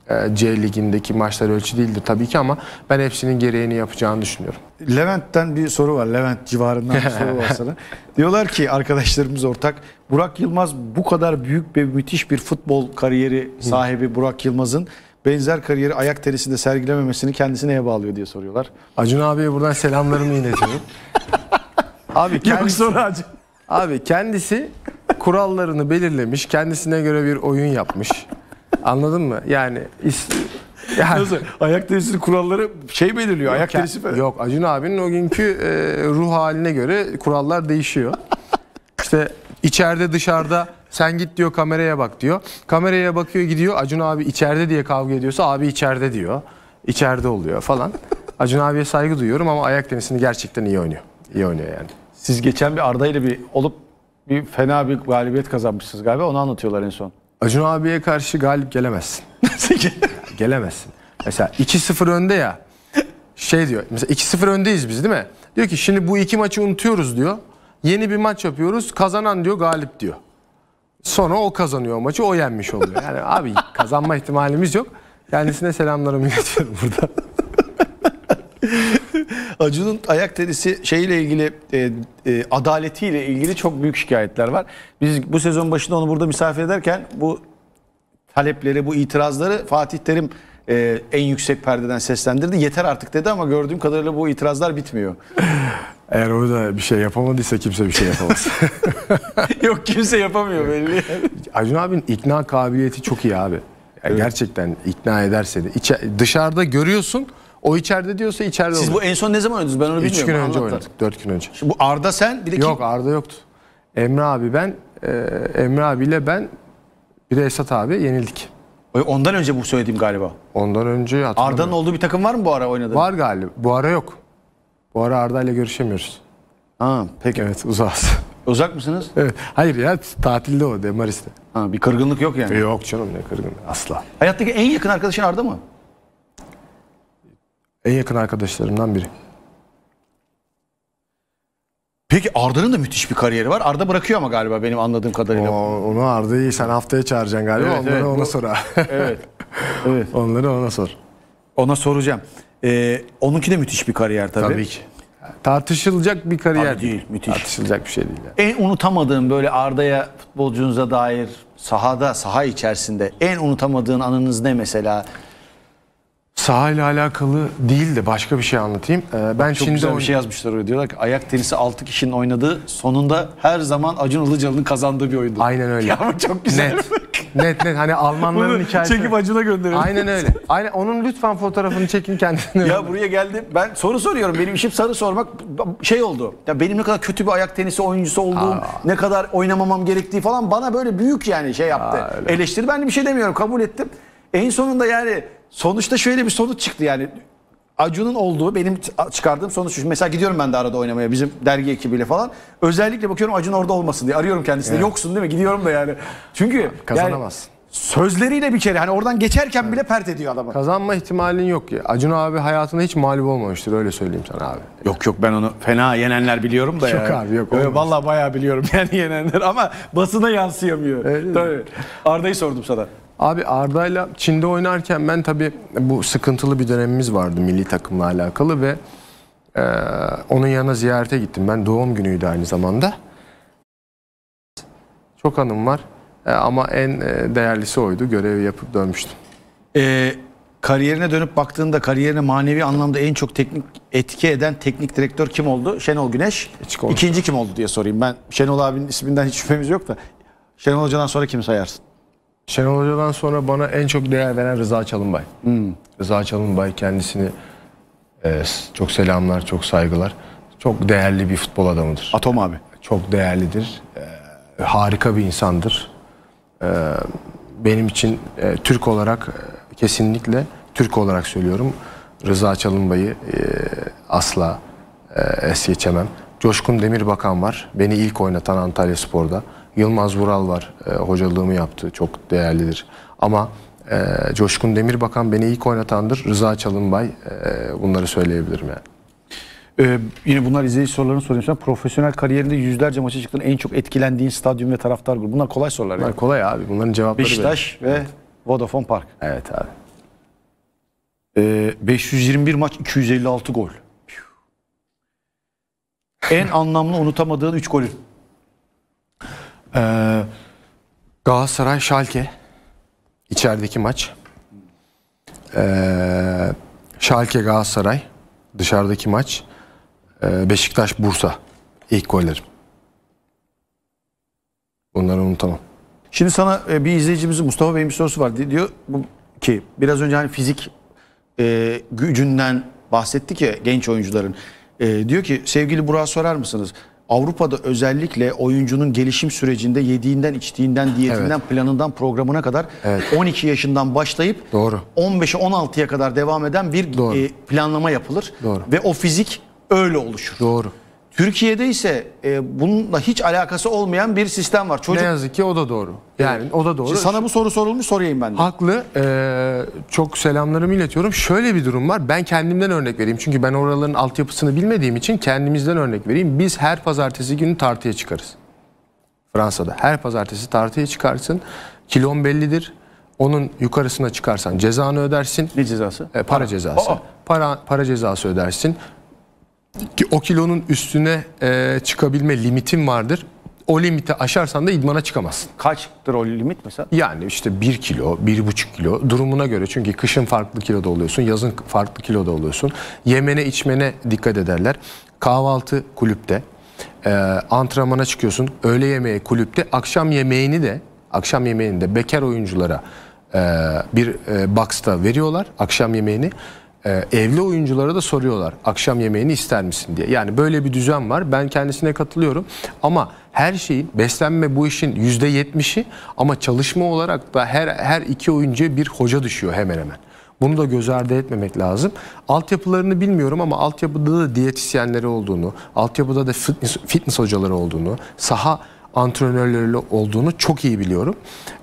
ee, C ligindeki maçlar ölçü değildir tabii ki ama ben hepsinin gereğini yapacağını düşünüyorum. Levent'ten bir soru var. Levent civarından bir soru var sana. [laughs] Diyorlar ki arkadaşlarımız ortak Burak Yılmaz bu kadar büyük ve müthiş bir futbol kariyeri sahibi Burak Yılmaz'ın benzer kariyeri ayak tenisinde sergilememesini kendisi neye bağlıyor diye soruyorlar. Acun abiye buradan selamlarımı iletiyorum. [laughs] abi kendisi, Yok Acun. Abi kendisi kurallarını belirlemiş, kendisine göre bir oyun yapmış. Anladın mı? Yani is, yani, Nasıl? Ayak tenisinin kuralları şey belirliyor. Yok, ayak tenisi falan. Yok Acun abinin o günkü e, ruh haline göre kurallar değişiyor. İşte içeride dışarıda sen git diyor kameraya bak diyor. Kameraya bakıyor gidiyor Acun abi içeride diye kavga ediyorsa abi içeride diyor. İçeride oluyor falan. Acun abiye saygı duyuyorum ama ayak tenisini gerçekten iyi oynuyor. İyi oynuyor yani. Siz geçen bir Arda ile bir olup bir fena bir galibiyet kazanmışsınız galiba onu anlatıyorlar en son. Acun abiye karşı galip gelemezsin. [laughs] gelemezsin. Mesela 2-0 önde ya. Şey diyor. Mesela 2-0 öndeyiz biz değil mi? Diyor ki şimdi bu iki maçı unutuyoruz diyor. Yeni bir maç yapıyoruz. Kazanan diyor galip diyor. Sonra o kazanıyor o maçı. O yenmiş oluyor. Yani [laughs] abi kazanma ihtimalimiz yok. Kendisine selamlarımı iletiyorum burada. [laughs] [laughs] Acun'un ayak tenisi şeyle ilgili e, e, adaletiyle ilgili çok büyük şikayetler var. Biz bu sezon başında onu burada misafir ederken bu talepleri, bu itirazları Fatih Terim e, en yüksek perdeden seslendirdi. Yeter artık dedi ama gördüğüm kadarıyla bu itirazlar bitmiyor. [laughs] Eğer o da bir şey yapamadıysa kimse bir şey yapamaz. [laughs] Yok kimse yapamıyor belli. Acun abinin ikna kabiliyeti çok iyi abi. Yani evet. Gerçekten ikna ederse de içe, dışarıda görüyorsun o içeride diyorsa içeride Siz olur. bu en son ne zaman oynadınız? Ben onu bilmiyorum. 3 gün önce Anlatın. oynadık. 4 gün önce. Şimdi bu Arda sen bir de Yok Arda yoktu. Emre abi ben e, Emre abiyle ben bir de Esat abi yenildik. Ondan önce bu söylediğim galiba. Ondan önce hatırlamıyorum. Arda'nın olduğu bir takım var mı bu ara oynadığı? Var galiba. Bu ara yok. Bu ara Arda ile görüşemiyoruz. Ha, peki. Evet uzağız. [laughs] Uzak mısınız? Evet. Hayır ya tatilde o Demaris'te. Ha, bir kırgınlık yok yani. Yok canım ne kırgın asla. Hayattaki en yakın arkadaşın Arda mı? En yakın arkadaşlarımdan biri. Peki Arda'nın da müthiş bir kariyeri var. Arda bırakıyor ama galiba benim anladığım kadarıyla. O, onu Arda'yı sen haftaya çağıracaksın galiba. Evet, Onları evet, ona bu... sor. evet. [laughs] evet. Onları ona sor. Ona soracağım. Ee, onunki de müthiş bir kariyer tabii. Tabii ki. Tartışılacak bir kariyer Abi değil. Müthiş. Tartışılacak bir şey değil. Yani. En unutamadığın böyle Arda'ya futbolcunuza dair sahada, saha içerisinde en unutamadığın anınız ne mesela? Saha ile alakalı değil de başka bir şey anlatayım. Ee, ben Çok şimdi güzel bir şey yazmışlar öyle diyorlar ki ayak tenisi 6 kişinin oynadığı sonunda her zaman Acun Ilıcalı'nın kazandığı bir oyundu. Aynen öyle. [laughs] Ya çok güzel. Net. [laughs] net net hani Almanların Bunu hikayesi. Çekip Acun'a gönderelim. Aynen öyle. Aynen onun lütfen fotoğrafını çekin kendine. ya buraya geldim. Ben soru soruyorum. Benim işim sarı sormak şey oldu. Ya benim ne kadar kötü bir ayak tenisi oyuncusu olduğum, Aa. ne kadar oynamamam gerektiği falan bana böyle büyük yani şey yaptı. Aa, Eleştiri ben de bir şey demiyorum. Kabul ettim. En sonunda yani sonuçta şöyle bir sonuç çıktı yani. Acun'un olduğu benim çıkardığım sonuç. Mesela gidiyorum ben de arada oynamaya bizim dergi ekibiyle falan. Özellikle bakıyorum Acun orada olmasın diye. Arıyorum kendisini. Evet. Yoksun değil mi? Gidiyorum da yani. Çünkü kazanamaz. Yani, sözleriyle bir kere hani oradan geçerken evet. bile pert ediyor adamı. Kazanma ihtimalin yok ya. Acun abi hayatında hiç mağlup olmamıştır öyle söyleyeyim sana abi. Yok yok ben onu fena yenenler biliyorum da yok yani. abi yok. Yok vallahi bayağı biliyorum [laughs] yani yenenler ama basına yansıyamıyor. Öyle Tabii. Arda'yı sordum sana. Abi Arda'yla Çin'de oynarken ben tabii bu sıkıntılı bir dönemimiz vardı milli takımla alakalı ve e, onun yanına ziyarete gittim. Ben doğum günüydü aynı zamanda. Çok anım var e, ama en e, değerlisi oydu. Görevi yapıp dönmüştüm. Ee, kariyerine dönüp baktığında kariyerine manevi anlamda en çok teknik etki eden teknik direktör kim oldu? Şenol Güneş. İkinci kim oldu diye sorayım. Ben Şenol abinin isminden hiç şüphemiz yok da. Şenol Hoca'dan sonra kimi sayarsın? Şenol Hoca'dan sonra bana en çok değer veren Rıza Çalınbay. Hmm. Rıza Çalınbay kendisini e, çok selamlar, çok saygılar. Çok değerli bir futbol adamıdır. Atom abi. Çok değerlidir. E, harika bir insandır. E, benim için e, Türk olarak e, kesinlikle Türk olarak söylüyorum. Rıza Çalınbay'ı e, asla e, es geçemem. Coşkun Demirbakan var. Beni ilk oynatan Antalya Spor'da. Yılmaz Vural var. E, hocalığımı yaptı. Çok değerlidir. Ama e, Coşkun Demirbakan beni ilk oynatandır. Rıza Çalınbay e, bunları söyleyebilirim yani. Ee, yine bunlar izleyici sorularını sorayım sana. Profesyonel kariyerinde yüzlerce maça çıktın. En çok etkilendiğin stadyum ve taraftar grubu. Bunlar kolay sorular. Bunlar yani. kolay abi. Bunların cevapları Beşiktaş benim. ve evet. Vodafone Park. Evet abi. Ee, 521 maç 256 gol. en anlamlı unutamadığın 3 golün. Ee, Galatasaray Şalke içerideki maç. Ee, Şalke Galatasaray dışarıdaki maç. Ee, Beşiktaş Bursa ilk gollerim. Bunları unutamam. Şimdi sana e, bir izleyicimizin Mustafa Bey'in bir sorusu var. Diyor ki biraz önce hani fizik e, gücünden bahsettik ya genç oyuncuların. E, diyor ki sevgili Burak'a sorar mısınız? Avrupa'da özellikle oyuncunun gelişim sürecinde yediğinden, içtiğinden, diyetinden, evet. planından, programına kadar evet. 12 yaşından başlayıp Doğru. 15'e 16'ya kadar devam eden bir Doğru. E, planlama yapılır Doğru. ve o fizik öyle oluşur. Doğru. Türkiye'de ise e, bununla hiç alakası olmayan bir sistem var. Çocuk... Ne yazık ki o da doğru. Yani evet. o da doğru. sana bu soru sorulmuş sorayım ben de. Haklı. Ee, çok selamlarımı iletiyorum. Şöyle bir durum var. Ben kendimden örnek vereyim. Çünkü ben oraların altyapısını bilmediğim için kendimizden örnek vereyim. Biz her pazartesi günü tartıya çıkarız. Fransa'da. Her pazartesi tartıya çıkarsın. Kilon bellidir. Onun yukarısına çıkarsan cezanı ödersin. Ne cezası? E, para, para cezası. Aa. Para para cezası ödersin o kilonun üstüne e, çıkabilme limitin vardır. O limiti aşarsan da idmana çıkamazsın. Kaçtır o limit mesela? Yani işte 1 kilo, 1,5 kilo durumuna göre. Çünkü kışın farklı kiloda oluyorsun, yazın farklı kiloda oluyorsun. Yemene içmene dikkat ederler. Kahvaltı kulüpte, e, antrenmana çıkıyorsun. Öğle yemeği kulüpte, akşam yemeğini de akşam yemeğini de bekar oyunculara e, bir e, box'ta veriyorlar akşam yemeğini e, evli oyunculara da soruyorlar akşam yemeğini ister misin diye. Yani böyle bir düzen var. Ben kendisine katılıyorum. Ama her şeyin beslenme bu işin %70'i ama çalışma olarak da her her iki oyuncuya bir hoca düşüyor hemen hemen. Bunu da göz ardı etmemek lazım. Altyapılarını bilmiyorum ama altyapıda da diyetisyenleri olduğunu, altyapıda da fitness, fitness hocaları olduğunu, saha antrenörleri olduğunu çok iyi biliyorum.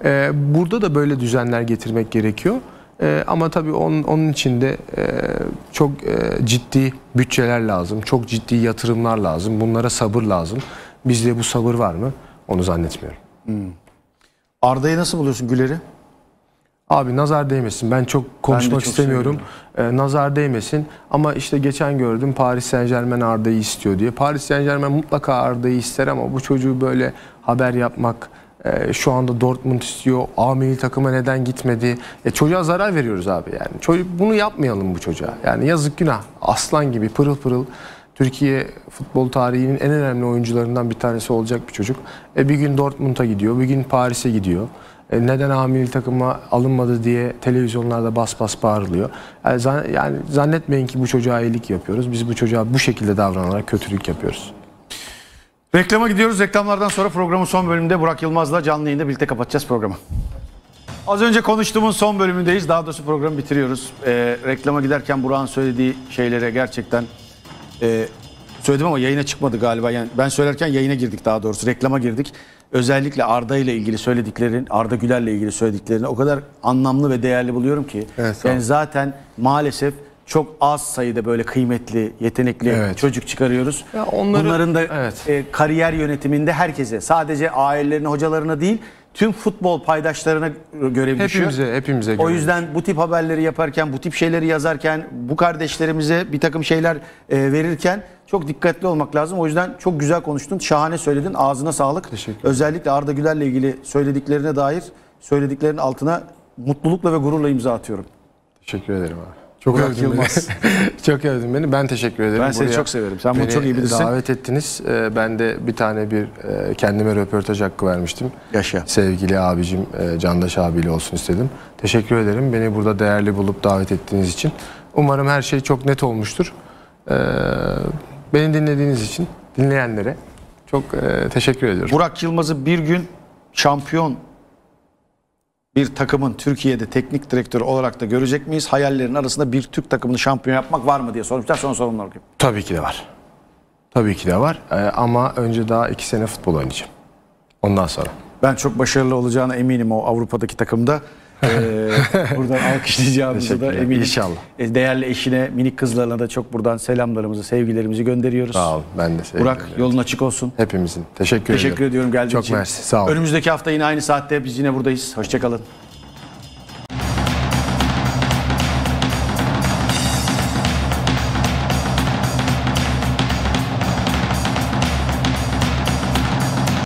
Ee, burada da böyle düzenler getirmek gerekiyor. E, ama tabii onun, onun için de e, çok e, ciddi bütçeler lazım, çok ciddi yatırımlar lazım, bunlara sabır lazım. Bizde bu sabır var mı? Onu zannetmiyorum. Hmm. Arda'yı nasıl buluyorsun Güler'i? Abi nazar değmesin. Ben çok konuşmak ben çok istemiyorum. Ee, nazar değmesin. Ama işte geçen gördüm Paris Saint Germain Arda'yı istiyor diye. Paris Saint Germain mutlaka Arda'yı ister ama bu çocuğu böyle haber yapmak, ee, şu anda Dortmund istiyor. A milli takıma neden gitmedi? E, çocuğa zarar veriyoruz abi yani. Çocuk, bunu yapmayalım bu çocuğa. Yani yazık günah. Aslan gibi pırıl pırıl Türkiye futbol tarihinin en önemli oyuncularından bir tanesi olacak bir çocuk. E, bir gün Dortmund'a gidiyor, bir gün Paris'e gidiyor. E, neden A milli takıma alınmadı diye televizyonlarda bas bas bağırılıyor. Yani, e, zan, yani zannetmeyin ki bu çocuğa iyilik yapıyoruz. Biz bu çocuğa bu şekilde davranarak kötülük yapıyoruz. Reklama gidiyoruz. Reklamlardan sonra programın son bölümünde Burak Yılmaz'la canlı yayında birlikte kapatacağız programı. Az önce konuştuğumuz son bölümündeyiz. Daha doğrusu programı bitiriyoruz. Ee, reklama giderken Burak'ın söylediği şeylere gerçekten e, söyledim ama yayına çıkmadı galiba. Yani ben söylerken yayına girdik daha doğrusu. Reklama girdik. Özellikle Arda ile ilgili söylediklerin, Arda Güler ile ilgili söylediklerini o kadar anlamlı ve değerli buluyorum ki. Evet, yani zaten maalesef çok az sayıda böyle kıymetli, yetenekli evet. çocuk çıkarıyoruz. Ya onları, Bunların da evet. e, kariyer yönetiminde herkese, sadece ailelerine, hocalarına değil, tüm futbol paydaşlarına görev düşüyor. Hepimize, hepimize görev. O yüzden bu tip haberleri yaparken, bu tip şeyleri yazarken, bu kardeşlerimize bir takım şeyler e, verirken çok dikkatli olmak lazım. O yüzden çok güzel konuştun, şahane söyledin. Ağzına sağlık. Teşekkür Özellikle Arda Güler'le ilgili söylediklerine dair söylediklerin altına mutlulukla ve gururla imza atıyorum. Teşekkür ederim abi. Çok övdün Yılmaz. [laughs] çok övdün beni. Ben teşekkür ederim. Ben seni Buraya çok severim. Sen bunu çok iyi bilirsin. davet ettiniz. Ee, ben de bir tane bir e, kendime röportaj hakkı vermiştim. Yaşa. Sevgili abicim e, Candaş abiyle olsun istedim. Teşekkür ederim. Beni burada değerli bulup davet ettiğiniz için. Umarım her şey çok net olmuştur. Ee, beni dinlediğiniz için dinleyenlere çok e, teşekkür ediyorum. Burak Yılmaz'ı bir gün şampiyon bir takımın Türkiye'de teknik direktörü olarak da görecek miyiz? Hayallerin arasında bir Türk takımını şampiyon yapmak var mı diye sormuşlar. sonra sorumlular gibi. Tabii ki de var. Tabii ki de var. Ee, ama önce daha iki sene futbol oynayacağım. Ondan sonra. Ben çok başarılı olacağına eminim o Avrupa'daki takımda. Ee, [laughs] buradan alkışlayacağımızı da eminim. İnşallah. E, değerli eşine, minik kızlarına da çok buradan selamlarımızı, sevgilerimizi gönderiyoruz. Sağ ol. Ben de sevgiler. Burak yolun açık olsun. Hepimizin. Teşekkür, Teşekkür ediyorum. Teşekkür ediyorum geldiğin için. Çok mersi. Sağ ol. Önümüzdeki hafta yine aynı saatte biz yine buradayız. Hoşçakalın.